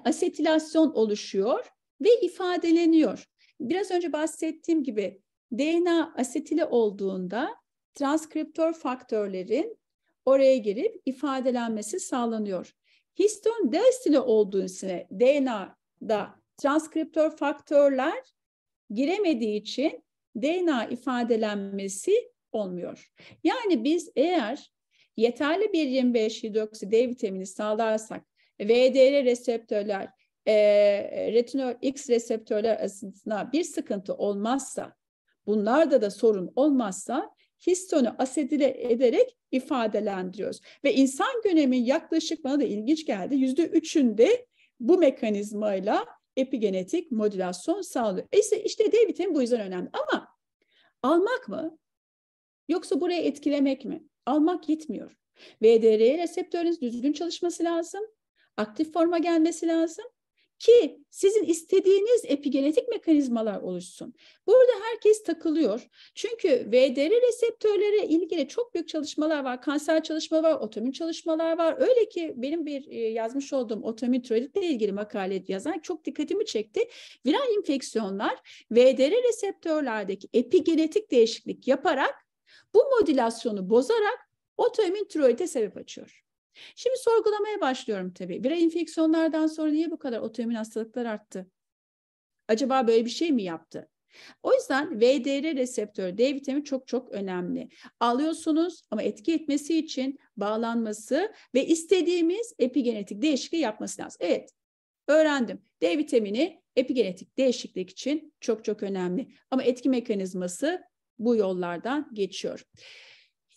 asetilasyon oluşuyor ve ifadeleniyor. Biraz önce bahsettiğim gibi DNA asetile olduğunda transkriptör faktörlerin oraya girip ifadelenmesi sağlanıyor. Histon deasile olduğu için DNA'da transkriptör faktörler giremediği için DNA ifadelenmesi olmuyor. Yani biz eğer yeterli bir 25 hidroksi D vitamini sağlarsak VDR reseptörler, e, retinol X reseptörler arasında bir sıkıntı olmazsa, bunlarda da sorun olmazsa histonu asetile ederek ifadelendiriyoruz. Ve insan gönemin yaklaşık bana da ilginç geldi. Yüzde üçünde bu mekanizmayla epigenetik modülasyon sağlıyor. İşte işte D vitamini bu yüzden önemli. Ama almak mı? Yoksa buraya etkilemek mi? Almak yetmiyor. VDR reseptörünüz düzgün çalışması lazım aktif forma gelmesi lazım ki sizin istediğiniz epigenetik mekanizmalar oluşsun. Burada herkes takılıyor. Çünkü VDR reseptörlere ilgili çok büyük çalışmalar var. Kanser çalışma var, otomin çalışmalar var. Öyle ki benim bir e, yazmış olduğum otomin tiroiditle ilgili makale yazan çok dikkatimi çekti. Viral infeksiyonlar VDR reseptörlerdeki epigenetik değişiklik yaparak bu modülasyonu bozarak otoimmün tiroide sebep açıyor. Şimdi sorgulamaya başlıyorum tabii. Viral enfeksiyonlardan sonra niye bu kadar otoimmün hastalıklar arttı? Acaba böyle bir şey mi yaptı? O yüzden VDR reseptörü D vitamini çok çok önemli. Alıyorsunuz ama etki etmesi için bağlanması ve istediğimiz epigenetik değişikliği yapması lazım. Evet öğrendim. D vitamini epigenetik değişiklik için çok çok önemli. Ama etki mekanizması bu yollardan geçiyor.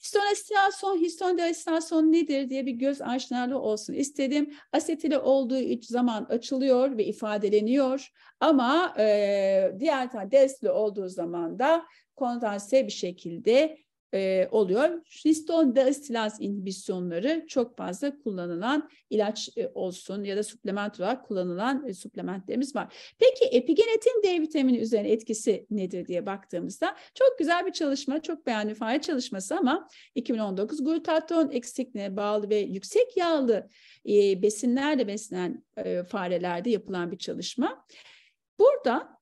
Histonestilasyon, histonestilasyon nedir diye bir göz aşinalığı olsun istedim. Asetili olduğu zaman açılıyor ve ifadeleniyor ama e, diğer tane desli olduğu zaman da kondanse bir şekilde e, oluyor. Histon deestilaz inhibisyonları çok fazla kullanılan ilaç e, olsun ya da suplement olarak kullanılan e, suplementlerimiz var. Peki epigenetin D vitamini üzerine etkisi nedir diye baktığımızda çok güzel bir çalışma, çok beğendim fare çalışması ama 2019 glutatyon eksikliğine bağlı ve yüksek yağlı e, besinlerle beslenen e, farelerde yapılan bir çalışma. Burada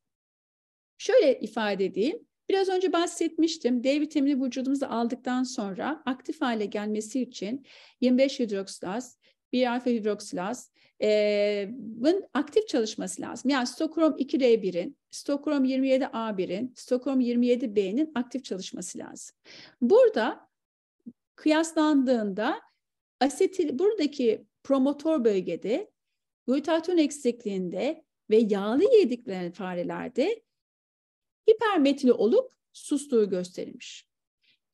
şöyle ifade edeyim. Biraz önce bahsetmiştim. D vitamini vücudumuza aldıktan sonra aktif hale gelmesi için 25 hidroksilaz, 1 alfa hidroksilaz e, aktif çalışması lazım. Yani Stockholm 2R1'in, Stockholm 27A1'in, Stockholm 27B'nin aktif çalışması lazım. Burada kıyaslandığında asetil buradaki promotor bölgede glutatyon eksikliğinde ve yağlı yedikleri farelerde hipermetili olup sustuğu gösterilmiş.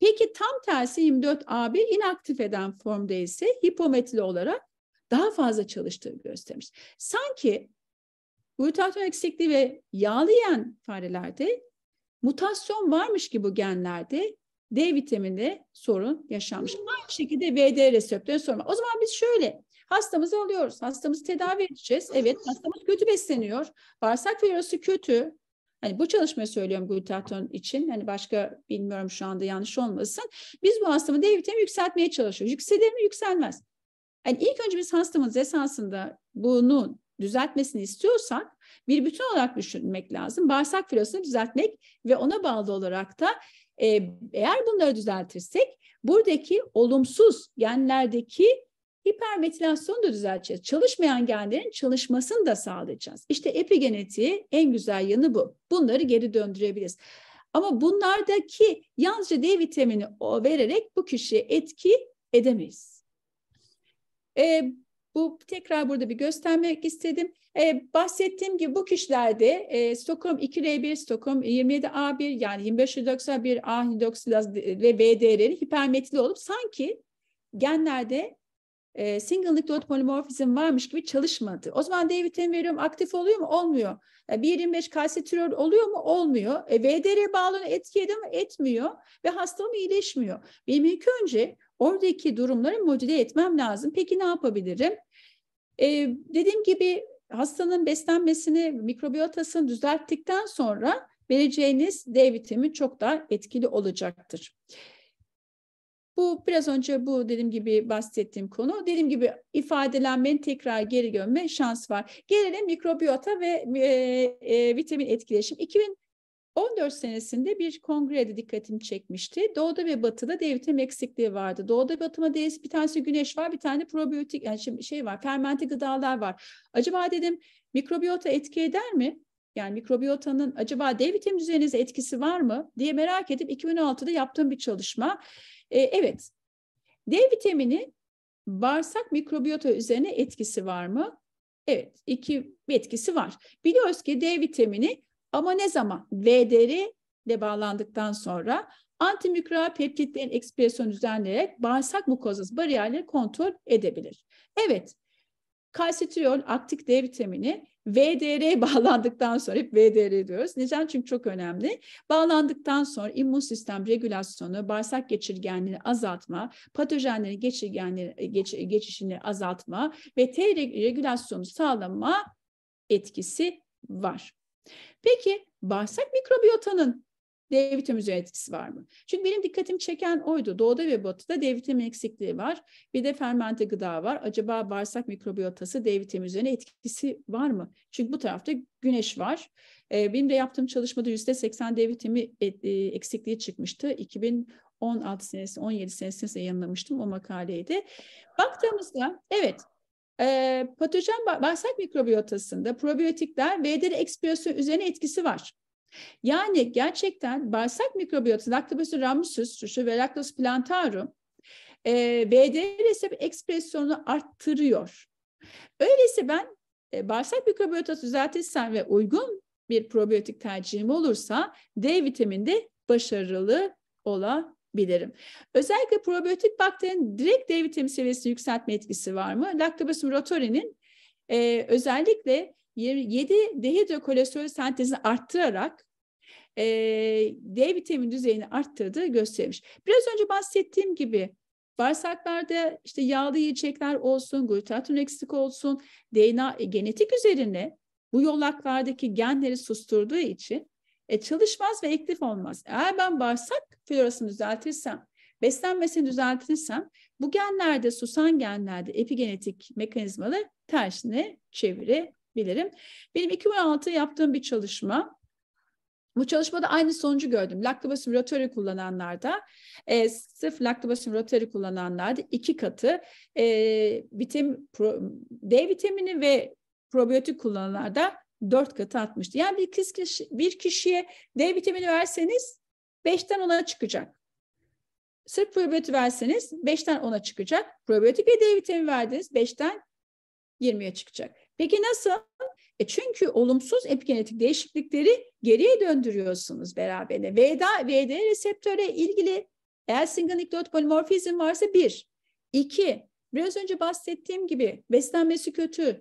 Peki tam tersi 24AB a inaktif eden formda ise hipometili olarak daha fazla çalıştığı göstermiş. Sanki glutatyon eksikliği ve yağlı yiyen farelerde mutasyon varmış ki bu genlerde D vitamini sorun yaşanmış. Aynı şekilde VD reseptörü sorun. O zaman biz şöyle hastamızı alıyoruz. Hastamızı tedavi edeceğiz. Evet hastamız kötü besleniyor. Bağırsak virüsü kötü. Hani bu çalışmayı söylüyorum glutatyon için. Hani başka bilmiyorum şu anda yanlış olmasın. Biz bu hastamı D vitamini yükseltmeye çalışıyoruz. Yükselir mi? Yükselmez. Yani ilk önce biz hastamız esasında bunu düzeltmesini istiyorsak bir bütün olarak düşünmek lazım. Bağırsak filosunu düzeltmek ve ona bağlı olarak da e, eğer bunları düzeltirsek buradaki olumsuz genlerdeki Hipermetilasyonu da düzelteceğiz. Çalışmayan genlerin çalışmasını da sağlayacağız. İşte epigenetiği en güzel yanı bu. Bunları geri döndürebiliriz. Ama bunlardaki yalnızca D vitamini vererek bu kişiye etki edemeyiz. Ee, bu tekrar burada bir göstermek istedim. Ee, bahsettiğim gibi bu kişilerde e, Stockholm 2R1, Stockholm 27A1 yani 25 hidroksilaz 1 A hidroksilaz ve BDR'leri hipermetili olup sanki genlerde e, singlelik dot polimorfizm varmış gibi çalışmadı. O zaman D vitamini veriyorum aktif oluyor mu? Olmuyor. E, yani 1.25 kalsitriol oluyor mu? Olmuyor. E, VDR bağlılığına etki ediyor mu? Etmiyor. Ve hastalığım iyileşmiyor. Benim ilk önce oradaki durumları modüle etmem lazım. Peki ne yapabilirim? E, dediğim gibi hastanın beslenmesini, mikrobiyotasını düzelttikten sonra vereceğiniz D vitamini çok daha etkili olacaktır. Bu biraz önce bu dediğim gibi bahsettiğim konu. Dediğim gibi ifadelenmenin tekrar geri dönme şans var. Gelelim mikrobiyota ve e, e, vitamin etkileşim. 2014 senesinde bir kongrede dikkatimi çekmişti. Doğuda ve batıda D vitamini eksikliği vardı. Doğuda ve batıda D bir tanesi güneş var, bir tane probiyotik yani şey var, fermente gıdalar var. Acaba dedim mikrobiyota etki eder mi? Yani mikrobiyotanın acaba D vitamini düzeninize etkisi var mı diye merak edip 2016'da yaptığım bir çalışma. E, evet, D vitamini bağırsak mikrobiyota üzerine etkisi var mı? Evet, iki etkisi var. Biliyoruz ki D vitamini ama ne zaman? VDR ile bağlandıktan sonra antimikroyal peptitlerin ekspresyonu düzenleyerek bağırsak mukozası bariyerleri kontrol edebilir. Evet, Kalsitriol, aktik D vitamini VDR'ye bağlandıktan sonra hep VDR diyoruz. Neden? Çünkü çok önemli. Bağlandıktan sonra immün sistem regülasyonu, bağırsak geçirgenliğini azaltma, patojenlerin geçirgenleri, e, geç, e, geçişini azaltma ve T regülasyonu sağlama etkisi var. Peki bağırsak mikrobiyotanın D vitamini etkisi var mı? Çünkü benim dikkatimi çeken oydu. Doğuda ve batıda D vitamini eksikliği var. Bir de fermente gıda var. Acaba bağırsak mikrobiyotası D vitamini üzerine etkisi var mı? Çünkü bu tarafta güneş var. Ee, benim de yaptığım çalışmada yüzde seksen D vitamini e, e, eksikliği çıkmıştı. 2016 senesi, 17 senesinde yayınlamıştım o makaleydi. Baktığımızda evet e, patojen bağırsak mikrobiyotasında probiyotikler VDR ekspresyon üzerine etkisi var. Yani gerçekten bağırsak mikrobiyotası Lactobacillus ramus sürüşü ve Lactobacillus plantarum e, VD reseptör ekspresyonunu arttırıyor. Öyleyse ben e, bağırsak mikrobiyotası düzeltirsem ve uygun bir probiyotik tercihim olursa D vitamini başarılı olabilirim. Özellikle probiyotik bakterinin direkt D vitamini seviyesini yükseltme etkisi var mı? Lactobacillus rotorinin e, özellikle 7 dehidrokolesterol sentezini arttırarak e, D vitamin düzeyini arttırdığı göstermiş. Biraz önce bahsettiğim gibi bağırsaklarda işte yağlı yiyecekler olsun, glutatyon eksik olsun, DNA e, genetik üzerine bu yolaklardaki genleri susturduğu için e, çalışmaz ve aktif olmaz. Eğer ben bağırsak florasını düzeltirsem, beslenmesini düzeltirsem bu genlerde susan genlerde epigenetik mekanizmaları tersine çevirebilirim. Benim 2016 yaptığım bir çalışma bu çalışmada aynı sonucu gördüm. Laktobasin rotörü kullananlarda e, sırf laktobasin rotörü kullananlarda iki katı e, bitim, pro, D vitamini ve probiyotik kullananlarda dört katı atmıştı. Yani bir, kişi, bir kişiye D vitamini verseniz beşten ona çıkacak. Sırf probiyotik verseniz beşten ona çıkacak. Probiyotik ve D vitamini verdiniz beşten yirmiye çıkacak. Peki nasıl? E çünkü olumsuz epigenetik değişiklikleri geriye döndürüyorsunuz beraberine. VDA, VD reseptöre ilgili Ersingan dikdört polimorfizm varsa bir. iki biraz önce bahsettiğim gibi beslenmesi kötü,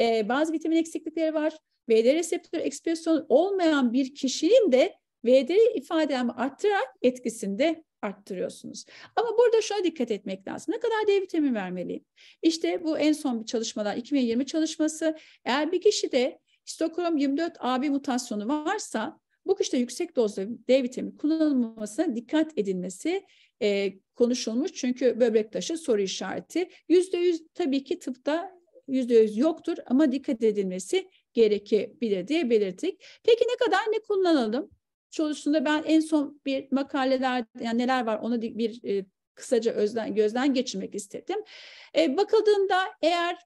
e, bazı vitamin eksiklikleri var. VD reseptör ekspresyonu olmayan bir kişinin de VD ifademi arttırarak etkisinde arttırıyorsunuz. Ama burada şuna dikkat etmek lazım. Ne kadar D vitamini vermeliyim? İşte bu en son bir çalışmadan 2020 çalışması. Eğer bir kişide histokrom 24AB mutasyonu varsa bu kişide yüksek dozda D vitamini kullanılmasına dikkat edilmesi e, konuşulmuş. Çünkü böbrek taşı soru işareti. %100 tabii ki tıpta %100 yoktur ama dikkat edilmesi gerekebilir diye belirttik. Peki ne kadar ne kullanalım? Çalışında ben en son bir makaleler yani neler var onu bir e, kısaca özden, gözden geçirmek istedim. E, bakıldığında eğer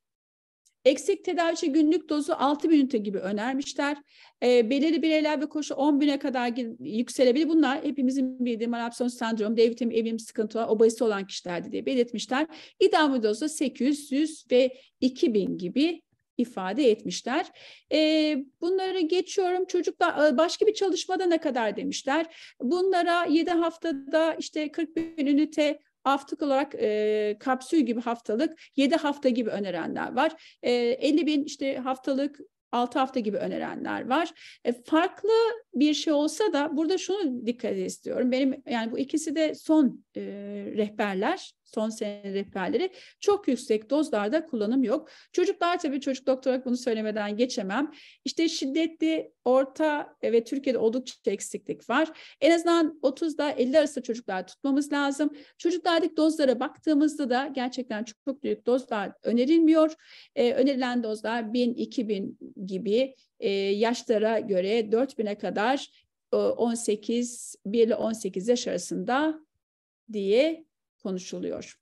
Eksik tedavi için günlük dozu 6 bin ünite gibi önermişler. E, belirli bireyler ve koşu 10 bine kadar yükselebilir. Bunlar hepimizin bildiği malabsorpsiyon sendromu, D evim sıkıntı var, obezite olan kişilerdi diye belirtmişler. İdami dozu 800 ve 2000 gibi ifade etmişler. E, bunları geçiyorum. Çocuklar başka bir çalışmada ne kadar demişler. Bunlara 7 haftada işte 40 bin ünite haftalık olarak e, kapsül gibi haftalık 7 hafta gibi önerenler var. E, 50 bin işte haftalık 6 hafta gibi önerenler var. E, farklı bir şey olsa da burada şunu dikkat istiyorum. Benim yani bu ikisi de son e, rehberler son sene rehberleri çok yüksek dozlarda kullanım yok. Çocuklar tabii çocuk doktorak bunu söylemeden geçemem. İşte şiddetli orta ve Türkiye'de oldukça eksiklik var. En azından 30'da 50 arası çocuklar tutmamız lazım. Çocuklardaki dozlara baktığımızda da gerçekten çok büyük dozlar önerilmiyor. Ee, önerilen dozlar 1000-2000 gibi e, yaşlara göre 4000'e kadar 18 e, 1 ile 18 yaş arasında diye konuşuluyor.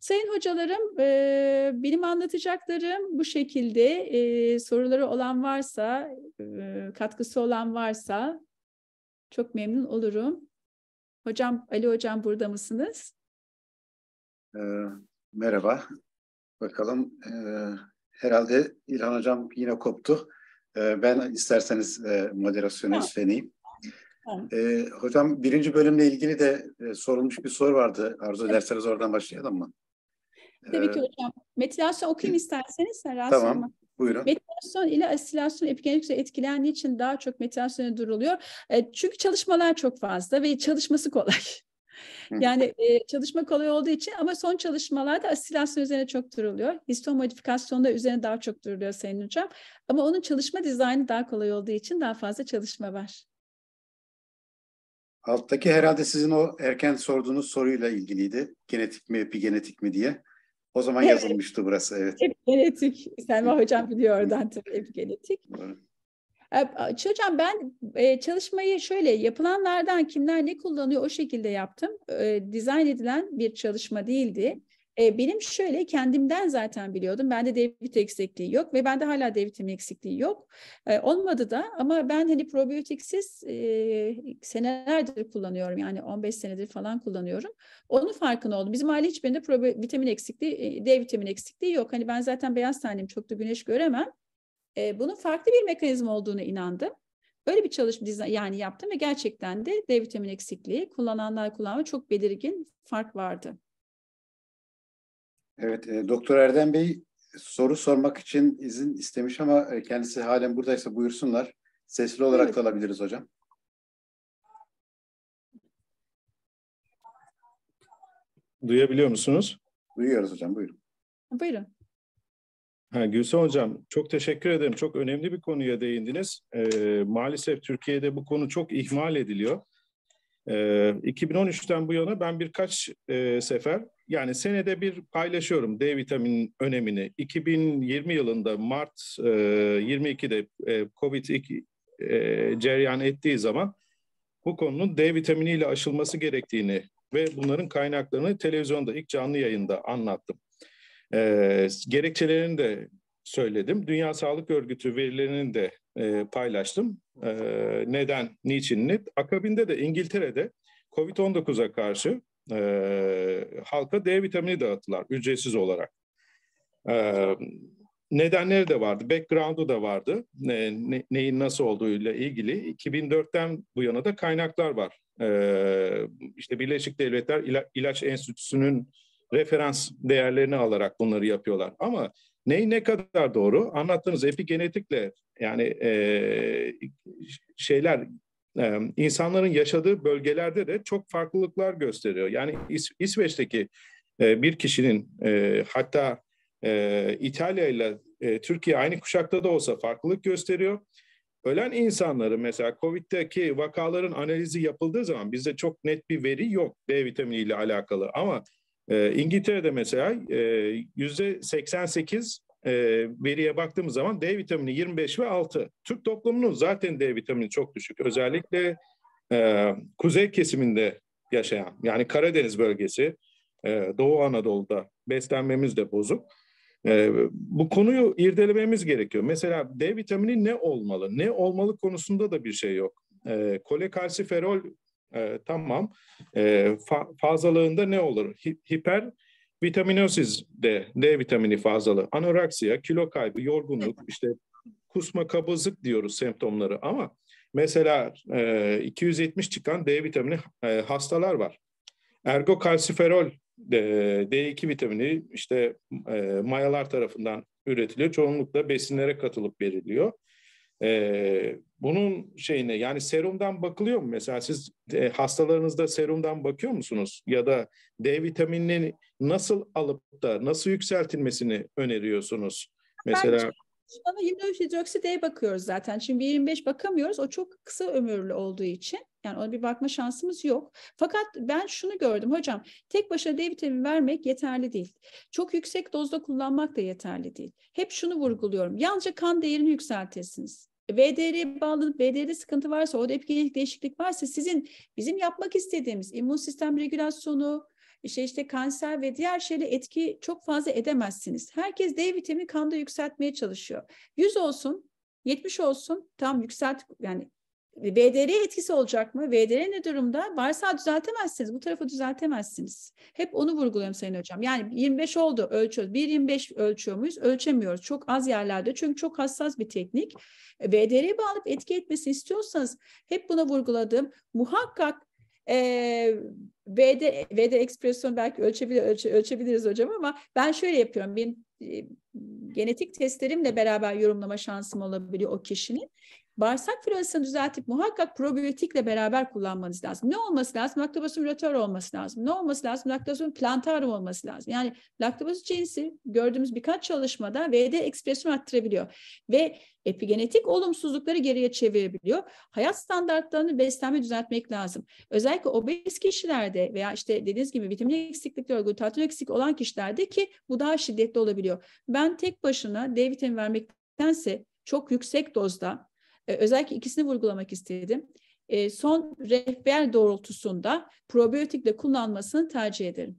Sayın hocalarım, e, benim anlatacaklarım bu şekilde. E, soruları olan varsa, e, katkısı olan varsa çok memnun olurum. Hocam, Ali Hocam burada mısınız? E, merhaba. Bakalım, e, herhalde İlhan Hocam yine koptu. E, ben isterseniz e, moderasyonu üstleneyim. Ee, hocam birinci bölümle ilgili de e, sorulmuş bir soru vardı. Arzu evet. ederseniz oradan başlayalım mı? Tabii ee, ki hocam. Metilasyon okuyayım isterseniz. Tamam. Mı? Buyurun. Metilasyon ile asilasyon epigenetikse etkilen için daha çok metilasyona duruluyor? E, çünkü çalışmalar çok fazla ve çalışması kolay. Yani e, çalışma kolay olduğu için ama son çalışmalarda asilasyon üzerine çok duruluyor. Histon modifikasyonda üzerine daha çok duruluyor Sayın Hocam. Ama onun çalışma dizaynı daha kolay olduğu için daha fazla çalışma var. Alttaki herhalde sizin o erken sorduğunuz soruyla ilgiliydi. Genetik mi, epigenetik mi diye. O zaman evet. yazılmıştı burası, evet. Epigenetik. Selma Hocam biliyor oradan tabii epigenetik. Evet. Hocam ben e, çalışmayı şöyle yapılanlardan kimler ne kullanıyor o şekilde yaptım. E, dizayn edilen bir çalışma değildi. E, benim şöyle kendimden zaten biliyordum. Bende D vitamini eksikliği yok ve bende hala D vitamini eksikliği yok. E, olmadı da ama ben hani probiyotiksiz e, senelerdir kullanıyorum. Yani 15 senedir falan kullanıyorum. Onun farkına oldum. Bizim aile hiçbirinde probiyotik vitamin eksikliği, e, D vitamin eksikliği yok. Hani ben zaten beyaz taneyim çok da güneş göremem. E, bunun farklı bir mekanizma olduğunu inandım. Böyle bir çalışma yani yaptım ve gerçekten de D vitamin eksikliği kullananlar kullanma çok belirgin fark vardı. Evet, e, Doktor Erdem Bey soru sormak için izin istemiş ama e, kendisi halen buradaysa buyursunlar. Sesli olarak evet. da alabiliriz hocam. Duyabiliyor musunuz? Duyuyoruz hocam, buyurun. Buyurun. Ha, Gülsen Hocam, çok teşekkür ederim. Çok önemli bir konuya değindiniz. Ee, maalesef Türkiye'de bu konu çok ihmal ediliyor. E, ee, 2013'ten bu yana ben birkaç e, sefer yani senede bir paylaşıyorum D vitaminin önemini. 2020 yılında Mart e, 22'de e, Covid e, cereyan ettiği zaman bu konunun D vitamini ile aşılması gerektiğini ve bunların kaynaklarını televizyonda ilk canlı yayında anlattım. E, gerekçelerini de söyledim. Dünya Sağlık Örgütü verilerinin de e, paylaştım. E, neden, niçinini. Akabinde de İngiltere'de COVID-19'a karşı e, halka D vitamini dağıttılar ücretsiz olarak. E, nedenleri de vardı, background'u da vardı. Ne, ne, neyin nasıl olduğuyla ilgili 2004'ten bu yana da kaynaklar var. E, işte Birleşik Devletler İla, İlaç Enstitüsü'nün referans değerlerini alarak bunları yapıyorlar. Ama neyi ne kadar doğru? Anlattığınız epigenetikle yani e, şeyler e, insanların yaşadığı bölgelerde de çok farklılıklar gösteriyor. Yani İs- İsveç'teki e, bir kişinin e, hatta e, İtalya ile Türkiye aynı kuşakta da olsa farklılık gösteriyor. Ölen insanları mesela COVID'deki vakaların analizi yapıldığı zaman bizde çok net bir veri yok D vitamini ile alakalı ama e, İngiltere'de mesela e, yüzde 88 e, veriye baktığımız zaman D vitamini 25 ve 6. Türk toplumunun zaten D vitamini çok düşük. Özellikle e, kuzey kesiminde yaşayan yani Karadeniz bölgesi, Doğu Anadolu'da beslenmemiz de bozuk. bu konuyu irdelememiz gerekiyor. Mesela D vitamini ne olmalı? Ne olmalı konusunda da bir şey yok. E, kolekalsiferol e, tamam. E, fa fazlalığında ne olur? Hiper vitaminoziz de D vitamini fazlalığı, anoraksiya, kilo kaybı, yorgunluk, işte kusma, kabızlık diyoruz semptomları ama mesela e, 270 çıkan D vitamini e, hastalar var. Ergokalsiferol D2 vitamini işte e, mayalar tarafından üretiliyor. Çoğunlukla besinlere katılıp veriliyor. E, bunun şeyine yani serumdan bakılıyor mu? Mesela siz e, hastalarınızda serumdan bakıyor musunuz? Ya da D vitaminini nasıl alıp da nasıl yükseltilmesini öneriyorsunuz? Mesela bana Ama 23 hidrokside'ye bakıyoruz zaten. Şimdi 25 bakamıyoruz. O çok kısa ömürlü olduğu için. Yani ona bir bakma şansımız yok. Fakat ben şunu gördüm hocam. Tek başına D vitamini vermek yeterli değil. Çok yüksek dozda kullanmak da yeterli değil. Hep şunu vurguluyorum. Yalnızca kan değerini yükseltirsiniz. VDR bağlı, VDR sıkıntı varsa, o epigenetik değişiklik varsa sizin bizim yapmak istediğimiz immün sistem regülasyonu, işte işte kanser ve diğer şeyle etki çok fazla edemezsiniz. Herkes D vitamini kanda yükseltmeye çalışıyor. 100 olsun, 70 olsun tam yükselt yani VDR etkisi olacak mı? VDR ne durumda? Varsa düzeltemezsiniz. Bu tarafı düzeltemezsiniz. Hep onu vurguluyorum Sayın Hocam. Yani 25 oldu ölçüyoruz. 1.25 ölçüyor muyuz? Ölçemiyoruz. Çok az yerlerde. Çünkü çok hassas bir teknik. E, VDR'ye bağlı etki etmesini istiyorsanız hep buna vurguladığım muhakkak e, VD, VD ekspresyonu belki ölçebilir, ölçe, ölçebiliriz hocam ama ben şöyle yapıyorum. Benim e, genetik testlerimle beraber yorumlama şansım olabiliyor o kişinin bağırsak florasını düzeltip muhakkak probiyotikle beraber kullanmanız lazım. Ne olması lazım? Lactobacillus ureter olması lazım. Ne olması lazım? Lactobacillus plantarum olması lazım. Yani Lactobacillus cinsi gördüğümüz birkaç çalışmada VD ekspresyon arttırabiliyor ve epigenetik olumsuzlukları geriye çevirebiliyor. Hayat standartlarını beslenme düzeltmek lazım. Özellikle obez kişilerde veya işte dediğiniz gibi vitamin eksiklikleri, glutatyon eksik olan kişilerde ki bu daha şiddetli olabiliyor. Ben tek başına D vitamini vermektense çok yüksek dozda e, özellikle ikisini vurgulamak istedim. Ee, son rehber doğrultusunda probiyotikle kullanmasını tercih ederim.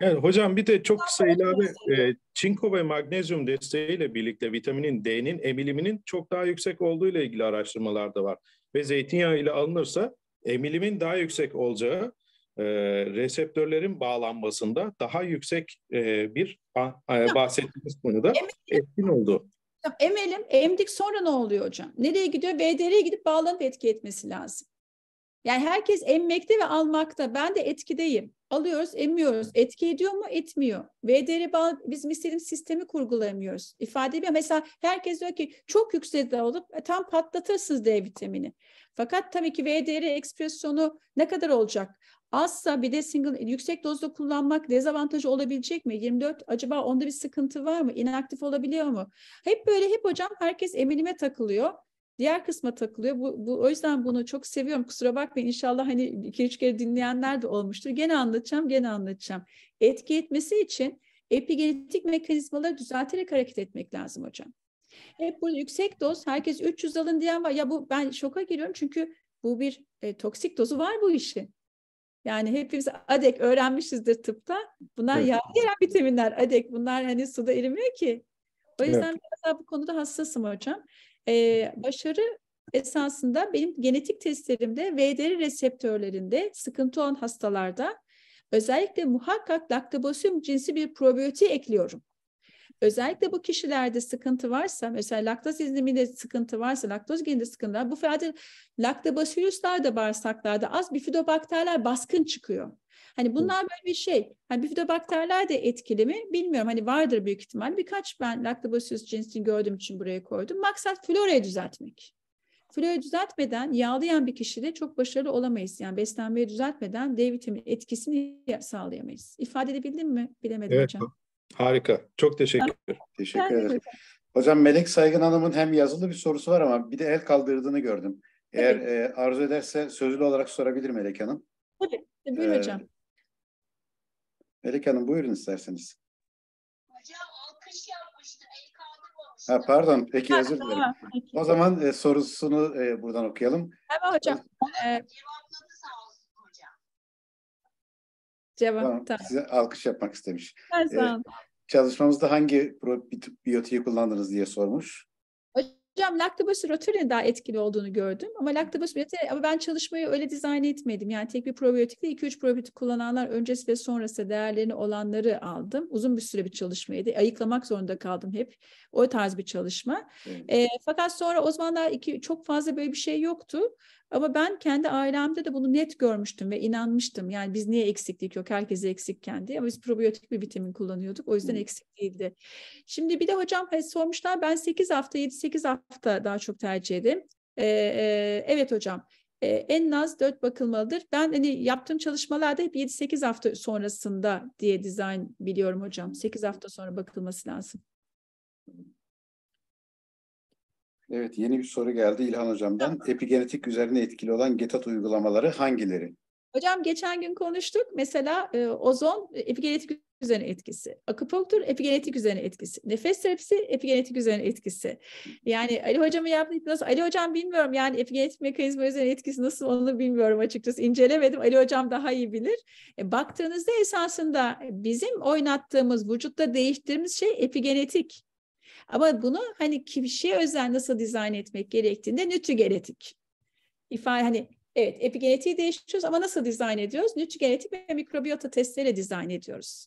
Evet hocam bir de çok kısa ilave e, çinko ve magnezyum desteğiyle birlikte vitaminin D'nin emiliminin çok daha yüksek olduğu ile ilgili araştırmalar da var. Ve zeytinyağı ile alınırsa emilimin daha yüksek olacağı e, reseptörlerin bağlanmasında daha yüksek e, bir a, e, bahsettiğimiz konuda etkin oldu emelim, emdik sonra ne oluyor hocam? Nereye gidiyor? VDR'ye gidip bağlanıp etki etmesi lazım. Yani herkes emmekte ve almakta. Ben de etkideyim. Alıyoruz, emmiyoruz. Etki ediyor mu? Etmiyor. VDR bağlı, bizim istediğimiz sistemi kurgulayamıyoruz. İfade bir mesela herkes diyor ki çok yüksek de olup e, tam patlatırsınız D vitamini. Fakat tabii ki VDR ekspresyonu ne kadar olacak? Azsa bir de single yüksek dozda kullanmak dezavantajı olabilecek mi? 24 acaba onda bir sıkıntı var mı? İnaktif olabiliyor mu? Hep böyle hep hocam herkes eminime takılıyor. Diğer kısma takılıyor. Bu, bu o yüzden bunu çok seviyorum. Kusura bakmayın inşallah hani iki üç kere dinleyenler de olmuştur. Gene anlatacağım, gene anlatacağım. Etki etmesi için epigenetik mekanizmaları düzelterek hareket etmek lazım hocam. Hep bu yüksek doz, herkes 300 alın diyen var. Ya bu ben şoka giriyorum çünkü bu bir e, toksik dozu var bu işin. Yani hepimiz adek öğrenmişizdir tıpta. Bunlar evet. yağlı gelen vitaminler adek. Bunlar hani suda erimiyor ki. O yüzden evet. biraz daha bu konuda hassasım hocam. Ee, başarı esasında benim genetik testlerimde VDR reseptörlerinde sıkıntı olan hastalarda özellikle muhakkak laktobasum cinsi bir probiyoti ekliyorum. Özellikle bu kişilerde sıkıntı varsa mesela laktoz izlimiyle sıkıntı varsa laktoz geninde sıkıntı var. Bu sadece laktobasilüsler da bağırsaklarda az bifidobakterler baskın çıkıyor. Hani bunlar böyle bir şey. Hani bifidobakterler de etkili mi bilmiyorum. Hani vardır büyük ihtimal. Birkaç ben laktobasilüs cinsini gördüğüm için buraya koydum. Maksat florayı düzeltmek. Florayı düzeltmeden yağlayan bir kişide çok başarılı olamayız. Yani beslenmeyi düzeltmeden D vitamini etkisini sağlayamayız. İfade edebildim mi? Bilemedim evet, hocam. Harika. Çok teşekkür ederim. Teşekkür ederim. Hocam Melek Saygın Hanım'ın hem yazılı bir sorusu var ama bir de el kaldırdığını gördüm. Eğer e, arzu ederse sözlü olarak sorabilir Melek Hanım. Tabii. E, buyurun ee, hocam. Melek Hanım buyurun isterseniz. Hocam alkış yapmıştı. El kaldırmamıştı. Ha, pardon. Peki özür dilerim. Tamam, peki. O zaman e, sorusunu e, buradan okuyalım. Tamam hocam. Ee, e, Cevap. Tamam, tamam. Size alkış yapmak istemiş. Her zaman. Ee, çalışmamızda hangi probiyotiği kullandınız diye sormuş. Hocam laktobasir rotörün daha etkili olduğunu gördüm ama laktobasir ama ben çalışmayı öyle dizayn etmedim. Yani tek bir probiyotikle 2-3 probiyotik kullananlar öncesi ve sonrası değerlerini olanları aldım. Uzun bir süre bir çalışmaydı. Ayıklamak zorunda kaldım hep. O tarz bir çalışma. Evet. E, fakat sonra o zamanlar iki, çok fazla böyle bir şey yoktu. Ama ben kendi ailemde de bunu net görmüştüm ve inanmıştım. Yani biz niye eksiklik yok? Herkes eksikken diye. Ama biz probiyotik bir vitamin kullanıyorduk. O yüzden eksik değildi. Şimdi bir de hocam hani sormuşlar ben 8 hafta 7-8 hafta daha çok tercih ederim. Ee, evet hocam e, en az 4 bakılmalıdır. Ben hani yaptığım çalışmalarda hep 7-8 hafta sonrasında diye dizayn biliyorum hocam. 8 hafta sonra bakılması lazım. Evet yeni bir soru geldi İlhan Hocam'dan. Epigenetik üzerine etkili olan GETAT uygulamaları hangileri? Hocam geçen gün konuştuk. Mesela e, ozon e, epigenetik üzerine etkisi. Akupunktur epigenetik üzerine etkisi. Nefes terapisi epigenetik üzerine etkisi. Yani Ali hocamın yaptığı nasıl Ali hocam bilmiyorum yani epigenetik mekanizma üzerine etkisi nasıl onu bilmiyorum açıkçası. İncelemedim. Ali hocam daha iyi bilir. E, baktığınızda esasında bizim oynattığımız vücutta değiştirdiğimiz şey epigenetik ama bunu hani kişiye özel nasıl dizayn etmek gerektiğinde nütrigenetik ifade hani evet epigenetiği değiştiriyoruz ama nasıl dizayn ediyoruz? Nütrigenetik ve mikrobiyota testleriyle dizayn ediyoruz.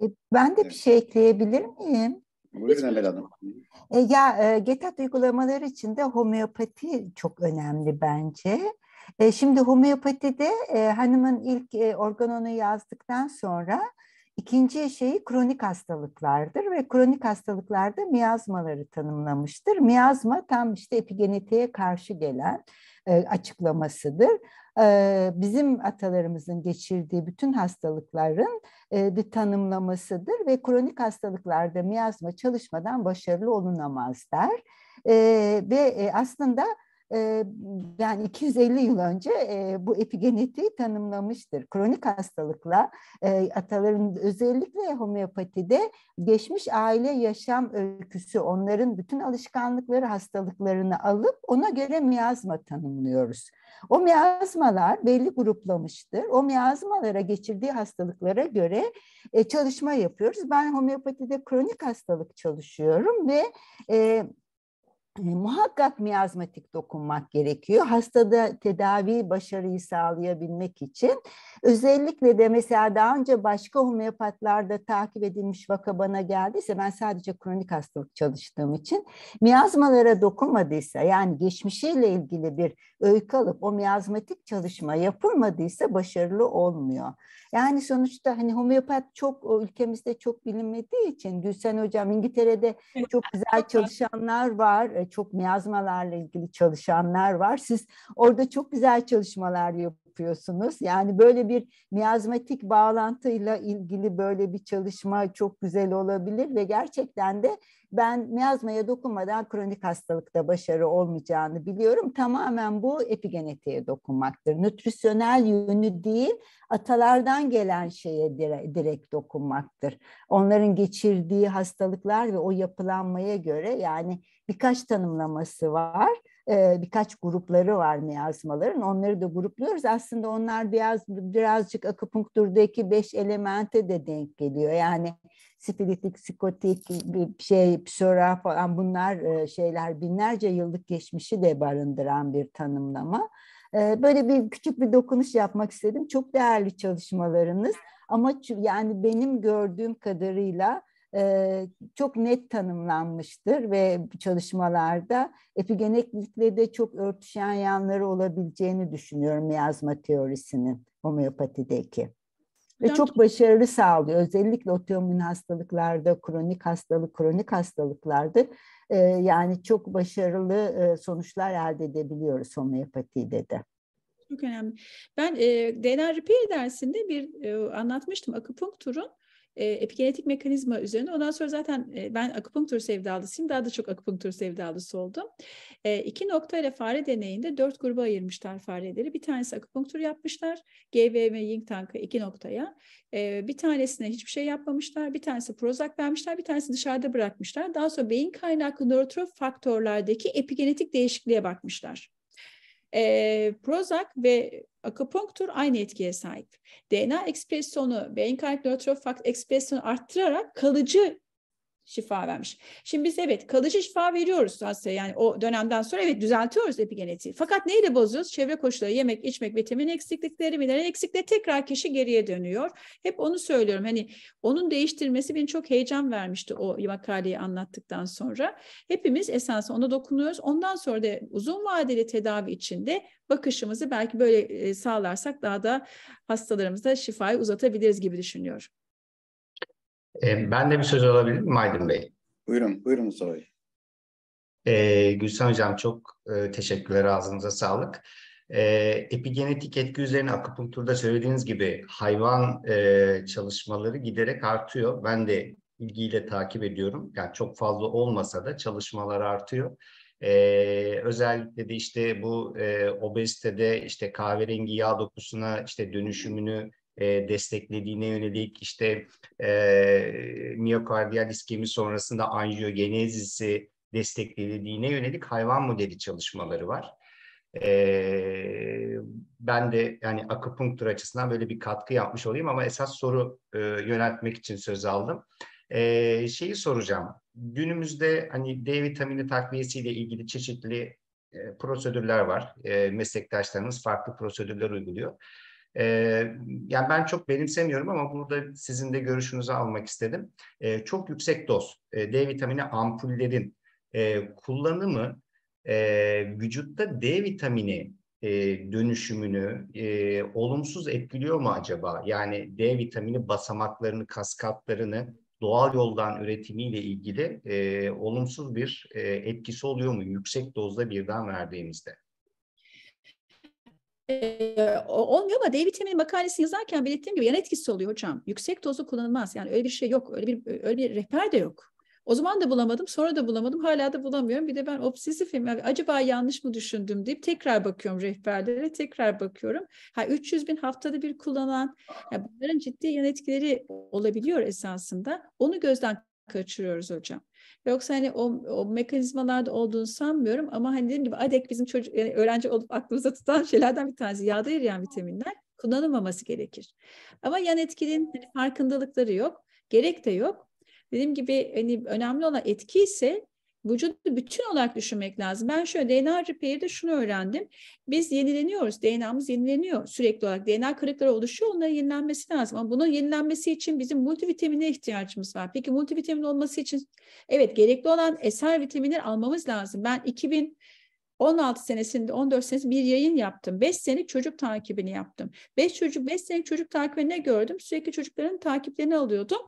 E, ben de bir şey ekleyebilir miyim? Buyurun şey E, ya e, GETAT uygulamaları de homeopati çok önemli bence. E, şimdi homeopatide e, hanımın ilk e, organonu yazdıktan sonra İkinci şeyi kronik hastalıklardır ve kronik hastalıklarda miyazmaları tanımlamıştır. Miyazma tam işte epigenetiğe karşı gelen e, açıklamasıdır. E, bizim atalarımızın geçirdiği bütün hastalıkların e, bir tanımlamasıdır ve kronik hastalıklarda miyazma çalışmadan başarılı olunamaz der. E, ve e, aslında yani 250 yıl önce bu epigenetiği tanımlamıştır. Kronik hastalıkla ataların özellikle homeopatide geçmiş aile yaşam öyküsü onların bütün alışkanlıkları hastalıklarını alıp ona göre miyazma tanımlıyoruz. O miyazmalar belli gruplamıştır. O miyazmalara geçirdiği hastalıklara göre çalışma yapıyoruz. Ben homeopatide kronik hastalık çalışıyorum ve e, ee, muhakkak miyazmatik dokunmak gerekiyor. Hastada tedavi başarıyı sağlayabilmek için. Özellikle de mesela daha önce başka homeopatlarda takip edilmiş vaka bana geldiyse ben sadece kronik hastalık çalıştığım için miyazmalara dokunmadıysa yani geçmişiyle ilgili bir öykü alıp o miyazmatik çalışma yapılmadıysa başarılı olmuyor. Yani sonuçta hani homeopat çok ülkemizde çok bilinmediği için Gülsen Hocam İngiltere'de çok güzel çalışanlar var. E, çok miyazmalarla ilgili çalışanlar var. Siz orada çok güzel çalışmalar yapıyorsunuz yapıyorsunuz. Yani böyle bir miyazmatik bağlantıyla ilgili böyle bir çalışma çok güzel olabilir ve gerçekten de ben miyazmaya dokunmadan kronik hastalıkta başarı olmayacağını biliyorum. Tamamen bu epigenetiğe dokunmaktır. Nütrisyonel yönü değil, atalardan gelen şeye direkt, direkt dokunmaktır. Onların geçirdiği hastalıklar ve o yapılanmaya göre yani birkaç tanımlaması var birkaç grupları var miyazmaların. Onları da grupluyoruz. Aslında onlar biraz birazcık akupunkturdaki beş elemente de denk geliyor. Yani sifilitik, psikotik, şey, psora falan bunlar şeyler binlerce yıllık geçmişi de barındıran bir tanımlama. Böyle bir küçük bir dokunuş yapmak istedim. Çok değerli çalışmalarınız. Ama yani benim gördüğüm kadarıyla çok net tanımlanmıştır ve çalışmalarda epigeneklikle de çok örtüşen yanları olabileceğini düşünüyorum miyazma teorisinin homeopatideki. Ve çok başarılı sağlıyor. Özellikle otoimmün hastalıklarda, kronik hastalık, kronik hastalıklarda yani çok başarılı sonuçlar elde edebiliyoruz homeopatide de. Çok önemli. Ben e, DNA Repair dersinde bir e, anlatmıştım akupunkturun e, epigenetik mekanizma üzerine. Ondan sonra zaten e, ben akupunktur sevdalısıyım. Daha da çok akupunktur sevdalısı oldum. E, nokta ile fare deneyinde dört gruba ayırmışlar fareleri. Bir tanesi akupunktur yapmışlar. GVM Ying Tank'ı iki noktaya. E, bir tanesine hiçbir şey yapmamışlar. Bir tanesi Prozac vermişler. Bir tanesi dışarıda bırakmışlar. Daha sonra beyin kaynaklı nörotrop faktörlerdeki epigenetik değişikliğe bakmışlar. E, Prozac ve Akupunktur aynı etkiye sahip. DNA ekspresyonu, beyin kalp nötrofak ekspresyonu arttırarak kalıcı şifa vermiş. Şimdi biz evet kalıcı şifa veriyoruz hastaya yani o dönemden sonra evet düzeltiyoruz epigenetiği. Fakat neyle bozuyoruz? Çevre koşulları, yemek, içmek, vitamin eksiklikleri, mineral eksikliği tekrar kişi geriye dönüyor. Hep onu söylüyorum. Hani onun değiştirmesi beni çok heyecan vermişti o makaleyi anlattıktan sonra. Hepimiz esas ona dokunuyoruz. Ondan sonra da uzun vadeli tedavi içinde bakışımızı belki böyle e, sağlarsak daha da hastalarımıza şifayı uzatabiliriz gibi düşünüyorum. E, ben de bir söz alabilir miyim Aydın Bey? Buyurun, buyurun Mustafa Bey. E, ee, Gülsen Hocam çok e, teşekkürler, ağzınıza sağlık. E, epigenetik etki üzerine akupunkturda söylediğiniz gibi hayvan e, çalışmaları giderek artıyor. Ben de ilgiyle takip ediyorum. Yani çok fazla olmasa da çalışmalar artıyor. Ee, özellikle de işte bu e, obezitede işte kahverengi yağ dokusuna işte dönüşümünü e, desteklediğine yönelik işte e, miyokardiyal iskemi sonrasında anjiyogenezisi desteklediğine yönelik hayvan modeli çalışmaları var. E, ben de yani akupunktur açısından böyle bir katkı yapmış olayım ama esas soru e, yöneltmek için söz aldım. E, şeyi soracağım. Günümüzde hani D vitamini takviyesiyle ilgili çeşitli e, prosedürler var. E, meslektaşlarımız farklı prosedürler uyguluyor. E, yani ben çok benimsemiyorum ama burada sizin de görüşünüzü almak istedim. E, çok yüksek doz e, D vitamini ampullerin e, kullanımı e, vücutta D vitamini e, dönüşümünü e, olumsuz etkiliyor mu acaba? Yani D vitamini basamaklarını, kaskatlarını doğal yoldan üretimiyle ilgili e, olumsuz bir e, etkisi oluyor mu yüksek dozda birden verdiğimizde? olmuyor ama D vitamini makalesini yazarken belirttiğim gibi yan etkisi oluyor hocam. Yüksek dozda kullanılmaz. Yani öyle bir şey yok. Öyle bir öyle bir rehber de yok. O zaman da bulamadım, sonra da bulamadım, hala da bulamıyorum. Bir de ben obsesifim. Yani acaba yanlış mı düşündüm deyip tekrar bakıyorum rehberlere, tekrar bakıyorum. Ha 300 bin haftada bir kullanan, yani bunların ciddi yan etkileri olabiliyor esasında. Onu gözden kaçırıyoruz hocam. Yoksa hani o, o mekanizmalarda olduğunu sanmıyorum ama hani dediğim gibi ADEK bizim çocuk yani öğrenci olup aklımıza tutan şeylerden bir tanesi yağda eriyen vitaminler kullanılmaması gerekir. Ama yan etkinin hani farkındalıkları yok, gerek de yok. Dediğim gibi hani önemli olan etki ise vücudu bütün olarak düşünmek lazım. Ben şöyle DNA repair'de şunu öğrendim. Biz yenileniyoruz. DNA'mız yenileniyor sürekli olarak. DNA kırıkları oluşuyor. Onların yenilenmesi lazım. Ama bunun yenilenmesi için bizim multivitamine ihtiyacımız var. Peki multivitamin olması için evet gerekli olan eser vitaminler almamız lazım. Ben 2000 16 senesinde 14 senesinde bir yayın yaptım. 5 senelik çocuk takibini yaptım. 5 çocuk 5 senelik çocuk takibini ne gördüm? Sürekli çocukların takiplerini alıyordum.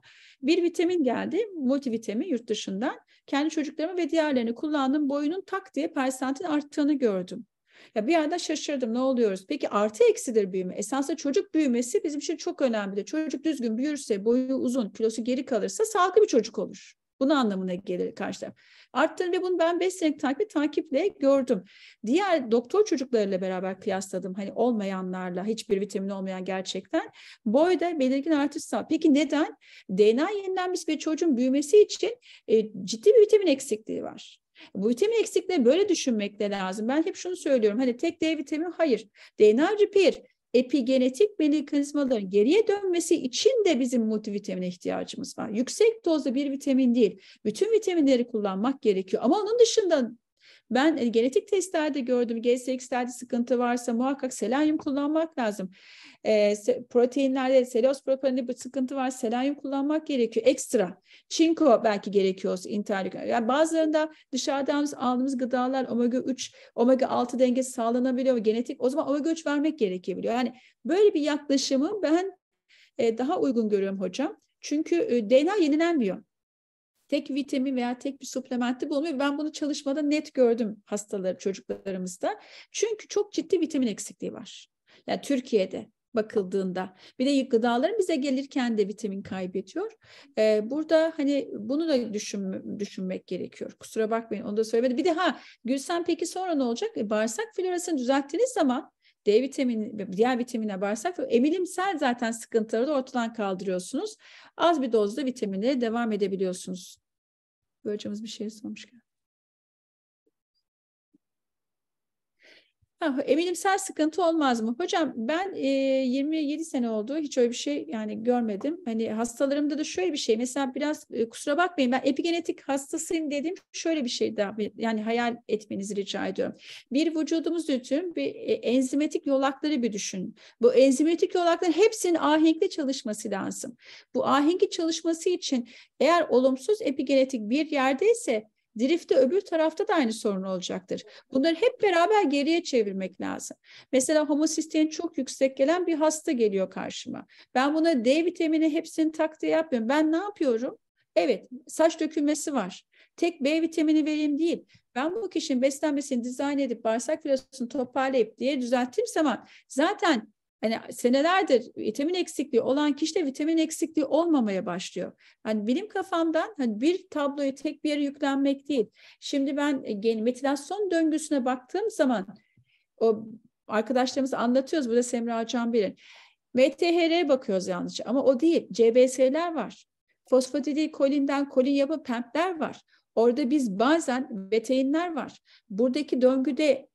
Bir vitamin geldi, multivitamin yurt dışından kendi çocuklarımı ve diğerlerini kullandım. Boyunun tak diye persentin arttığını gördüm. Ya bir yerden şaşırdım ne oluyoruz? Peki artı eksidir büyüme. Esasında çocuk büyümesi bizim için çok önemli. Çocuk düzgün büyürse, boyu uzun, kilosu geri kalırsa sağlıklı bir çocuk olur. Bunun anlamına gelir karşı taraf. Arttırın ve bunu ben 5 senelik takip takiple gördüm. Diğer doktor çocuklarıyla beraber kıyasladım. Hani olmayanlarla hiçbir vitamin olmayan gerçekten. Boyda belirgin artış sağ. Peki neden? DNA yenilenmesi bir çocuğun büyümesi için e, ciddi bir vitamin eksikliği var. Bu vitamin eksikliği böyle düşünmek de lazım. Ben hep şunu söylüyorum. Hani tek D vitamini hayır. DNA repair epigenetik mekanizmaların geriye dönmesi için de bizim multivitamine ihtiyacımız var. Yüksek dozda bir vitamin değil, bütün vitaminleri kullanmak gerekiyor. Ama onun dışında ben e, genetik testlerde gördüm. G8'lerde sıkıntı varsa muhakkak selenyum kullanmak lazım. E, proteinlerde seloz propaninde bir sıkıntı var. Selenyum kullanmak gerekiyor. Ekstra. Çinko belki gerekiyorsa interlük. Yani bazılarında dışarıdan aldığımız gıdalar omega 3, omega 6 dengesi sağlanabiliyor. Genetik o zaman omega 3 vermek gerekebiliyor. Yani böyle bir yaklaşımı ben e, daha uygun görüyorum hocam. Çünkü e, DNA yenilenmiyor tek vitamin veya tek bir suplementi bulunmuyor. Ben bunu çalışmada net gördüm hastaları çocuklarımızda. Çünkü çok ciddi vitamin eksikliği var. Yani Türkiye'de bakıldığında. Bir de gıdaların bize gelirken de vitamin kaybediyor. Ee, burada hani bunu da düşün, düşünmek gerekiyor. Kusura bakmayın onu da söylemedim. Bir de ha Gülsen peki sonra ne olacak? E, bağırsak florasını düzelttiğiniz zaman D vitamini diğer vitamine bağırsak emilimsel zaten sıkıntıları da ortadan kaldırıyorsunuz. Az bir dozda vitamine devam edebiliyorsunuz. Böyle bir şey sormuş. Ha, eminimsel sıkıntı olmaz mı? Hocam ben e, 27 sene oldu hiç öyle bir şey yani görmedim. Hani hastalarımda da şöyle bir şey mesela biraz e, kusura bakmayın ben epigenetik hastasıyım dedim şöyle bir şey daha yani hayal etmenizi rica ediyorum. Bir vücudumuz bütün bir e, enzimatik yolakları bir düşün. Bu enzimatik yolakların hepsinin ahenkli çalışması lazım. Bu ahenkli çalışması için eğer olumsuz epigenetik bir yerdeyse Drift'te öbür tarafta da aynı sorun olacaktır. Bunları hep beraber geriye çevirmek lazım. Mesela homosistein çok yüksek gelen bir hasta geliyor karşıma. Ben buna D vitamini hepsini tak diye yapmıyorum. Ben ne yapıyorum? Evet saç dökülmesi var. Tek B vitamini vereyim değil. Ben bu kişinin beslenmesini dizayn edip bağırsak florasını toparlayıp diye düzelttiğim zaman zaten hani senelerdir vitamin eksikliği olan kişi de vitamin eksikliği olmamaya başlıyor. Hani benim kafamdan hani bir tabloyu tek bir yere yüklenmek değil. Şimdi ben e, gen metilasyon döngüsüne baktığım zaman o arkadaşlarımız anlatıyoruz burada Semra Can bilir. MTHR'ye bakıyoruz yalnızca ama o değil. CBS'ler var. Fosfatidil kolinden kolin yapı pempler var. Orada biz bazen beteinler var. Buradaki döngüde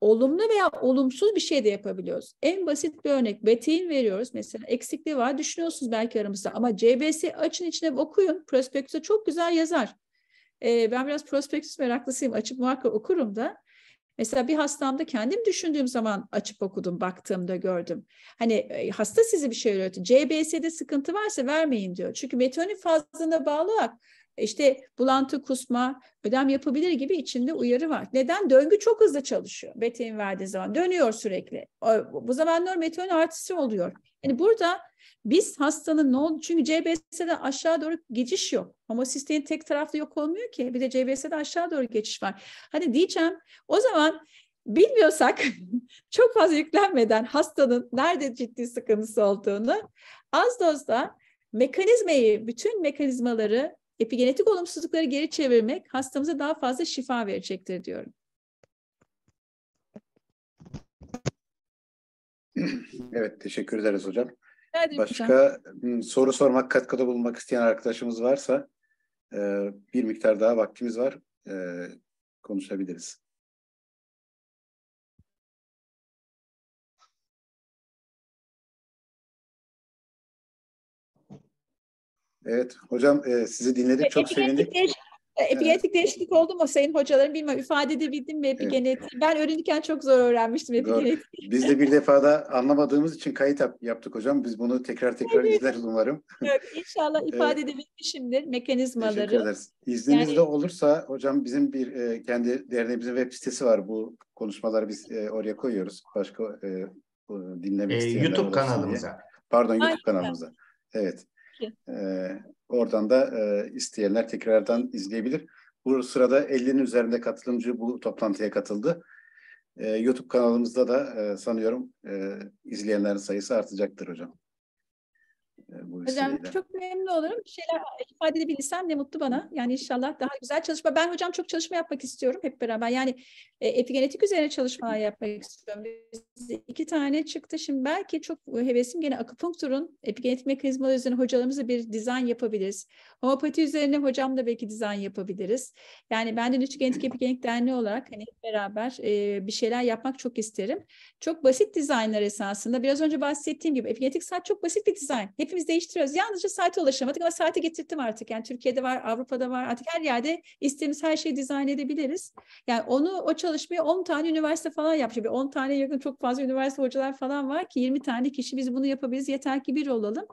olumlu veya olumsuz bir şey de yapabiliyoruz. En basit bir örnek beteğin veriyoruz. Mesela eksikliği var düşünüyorsunuz belki aramızda ama CBS açın içine okuyun. Prospektüse çok güzel yazar. Ee, ben biraz prospektüs meraklısıyım. Açıp muhakkak okurum da. Mesela bir hastamda kendim düşündüğüm zaman açıp okudum, baktığımda gördüm. Hani e, hasta sizi bir şey öğretiyor. CBS'de sıkıntı varsa vermeyin diyor. Çünkü metonin fazlına bağlı olarak işte bulantı, kusma, ödem yapabilir gibi içinde uyarı var. Neden? Döngü çok hızlı çalışıyor beteğin verdiği zaman. Dönüyor sürekli. Bu zaman meteor artısı oluyor. Yani burada biz hastanın ne oldu? Çünkü CBS'de aşağı doğru geçiş yok. Ama sistemin tek taraflı yok olmuyor ki. Bir de CBS'de aşağı doğru geçiş var. Hani diyeceğim o zaman bilmiyorsak çok fazla yüklenmeden hastanın nerede ciddi sıkıntısı olduğunu az dozda mekanizmayı, bütün mekanizmaları epigenetik olumsuzlukları geri çevirmek hastamıza daha fazla şifa verecektir diyorum. Evet, teşekkür ederiz hocam. Hadi Başka hocam. soru sormak, katkıda bulunmak isteyen arkadaşımız varsa e, bir miktar daha vaktimiz var. E, konuşabiliriz. Evet hocam e, sizi dinledik çok sevindik. E, epigenetik değişiklik oldu mu senin hocaların bilmiyorum ifade edebildim mi epigenetiği? Evet. Ben öğrenirken çok zor öğrenmiştim epigenetiği. Biz de bir defa da anlamadığımız için kayıt yaptık hocam. Biz bunu tekrar tekrar evet. izleriz umarım. Evet, inşallah ifade evet. edebilmişimdir mekanizmaları. Teşekkür ederiz. İzninizle yani... olursa hocam bizim bir e, kendi derneğimizin web sitesi var. Bu konuşmaları biz e, oraya koyuyoruz. Başka e, dinlemek e, isteyenler YouTube kanalımıza. Diye. Pardon YouTube Aynen. kanalımıza. Evet. E, oradan da e, isteyenler tekrardan izleyebilir. Bu sırada 50'nin üzerinde katılımcı bu toplantıya katıldı. E, YouTube kanalımızda da e, sanıyorum e, izleyenlerin sayısı artacaktır hocam. E, bu hocam vesileyle. çok memnun olurum. Bir şeyler ifade edebilirsem ne mutlu bana. Yani inşallah daha güzel çalışma. Ben hocam çok çalışma yapmak istiyorum hep beraber. Yani e, epigenetik üzerine çalışma yapmak istiyorum. Biz iki tane çıktı. Şimdi belki çok hevesim gene akupunkturun epigenetik mekanizmaları üzerine hocalarımızla bir dizayn yapabiliriz. Homopati üzerine hocamla belki dizayn yapabiliriz. Yani ben de Nütü Genetik Epigenetik Derneği olarak hani hep beraber e, bir şeyler yapmak çok isterim. Çok basit dizaynlar esasında. Biraz önce bahsettiğim gibi epigenetik saat çok basit bir dizayn. Hepimiz biz değiştiriyoruz. Yalnızca saate ulaşamadık ama saati getirttim artık. Yani Türkiye'de var, Avrupa'da var. Artık her yerde istediğimiz her şeyi dizayn edebiliriz. Yani onu o çalışmayı 10 tane üniversite falan yapmış. 10 tane yakın çok fazla üniversite hocalar falan var ki 20 tane kişi biz bunu yapabiliriz. Yeter ki bir olalım.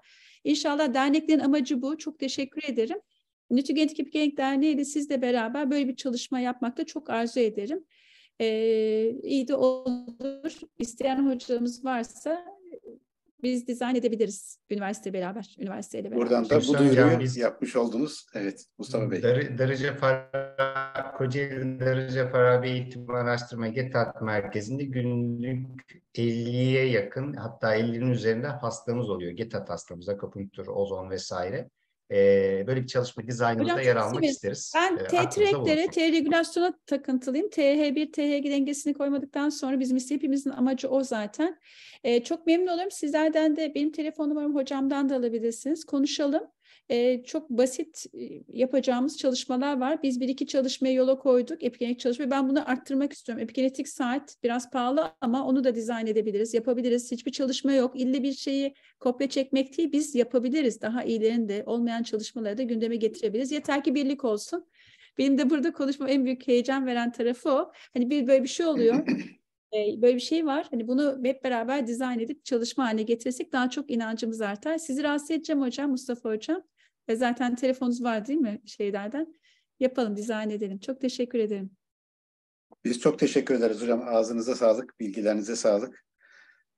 İnşallah derneklerin amacı bu. Çok teşekkür ederim. Nütügen Tip Genk Derneği ile sizle beraber böyle bir çalışma yapmakta çok arzu ederim. Ee, iyi de olur. İsteyen hocamız varsa biz dizayn edebiliriz üniversite beraber, üniversiteyle beraber. Buradan da bu duyuruyu biz... yapmış oldunuz. Evet Mustafa Bey. Dar Darıca Farabi, Kocaeli Darıca Farabi Eğitim Araştırma GETAT Merkezi'nde günlük 50'ye yakın hatta 50'nin üzerinde hastamız oluyor. GETAT hastamız, akupunktur, ozon vesaire. E, böyle bir çalışma dizaynımızda yer almak mi? isteriz. Ben e, T-Track'lere, T-regülasyona takıntılıyım. TH1, TH2 dengesini koymadıktan sonra bizim hepimizin amacı o zaten. E, çok memnun olurum. Sizlerden de benim telefon numaramı hocamdan da alabilirsiniz. Konuşalım e, çok basit yapacağımız çalışmalar var. Biz bir iki çalışmayı yola koyduk. Epigenetik çalışma. Ben bunu arttırmak istiyorum. Epigenetik saat biraz pahalı ama onu da dizayn edebiliriz, yapabiliriz. Hiçbir çalışma yok. İlle bir şeyi kopya çekmek değil. Biz yapabiliriz. Daha iyilerini olmayan çalışmaları da gündeme getirebiliriz. Yeter ki birlik olsun. Benim de burada konuşmam en büyük heyecan veren tarafı o. Hani bir böyle bir şey oluyor. böyle bir şey var. Hani bunu hep beraber dizayn edip çalışma haline getirsek daha çok inancımız artar. Sizi rahatsız edeceğim hocam, Mustafa hocam. Ve zaten telefonunuz var değil mi şeylerden? Yapalım, dizayn edelim. Çok teşekkür ederim. Biz çok teşekkür ederiz hocam. Ağzınıza sağlık, bilgilerinize sağlık.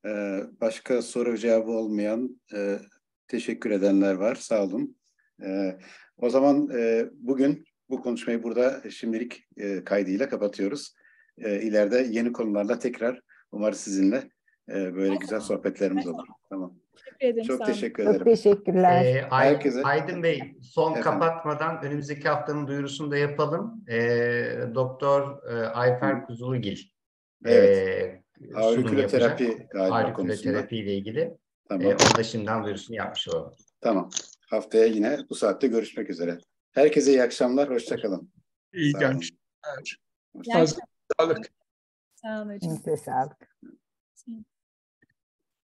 Ee, başka soru cevabı olmayan e, teşekkür edenler var. Sağ olun. Ee, o zaman e, bugün bu konuşmayı burada şimdilik e, kaydıyla kapatıyoruz. E, ileride yeni konularla tekrar umarım sizinle e, böyle güzel sohbetlerimiz olur. Tamam ederim. Çok teşekkür ederim. Çok teşekkürler. Ee, Aydın, Herkese. Aydın Bey son Efendim? kapatmadan önümüzdeki haftanın duyurusunu da yapalım. Ee, Doktor e, Ayfer Kuzulugil. E, evet. E, Auriküloterapi galiba Auriküloterapi ile ilgili. Tamam. E, onu da şimdiden duyurusunu yapmış olalım. Tamam. Haftaya yine bu saatte görüşmek üzere. Herkese iyi akşamlar. Hoşçakalın. İyi akşamlar. Sağ Sağlık. Sağ olun. Sağ olun. Sağ olun.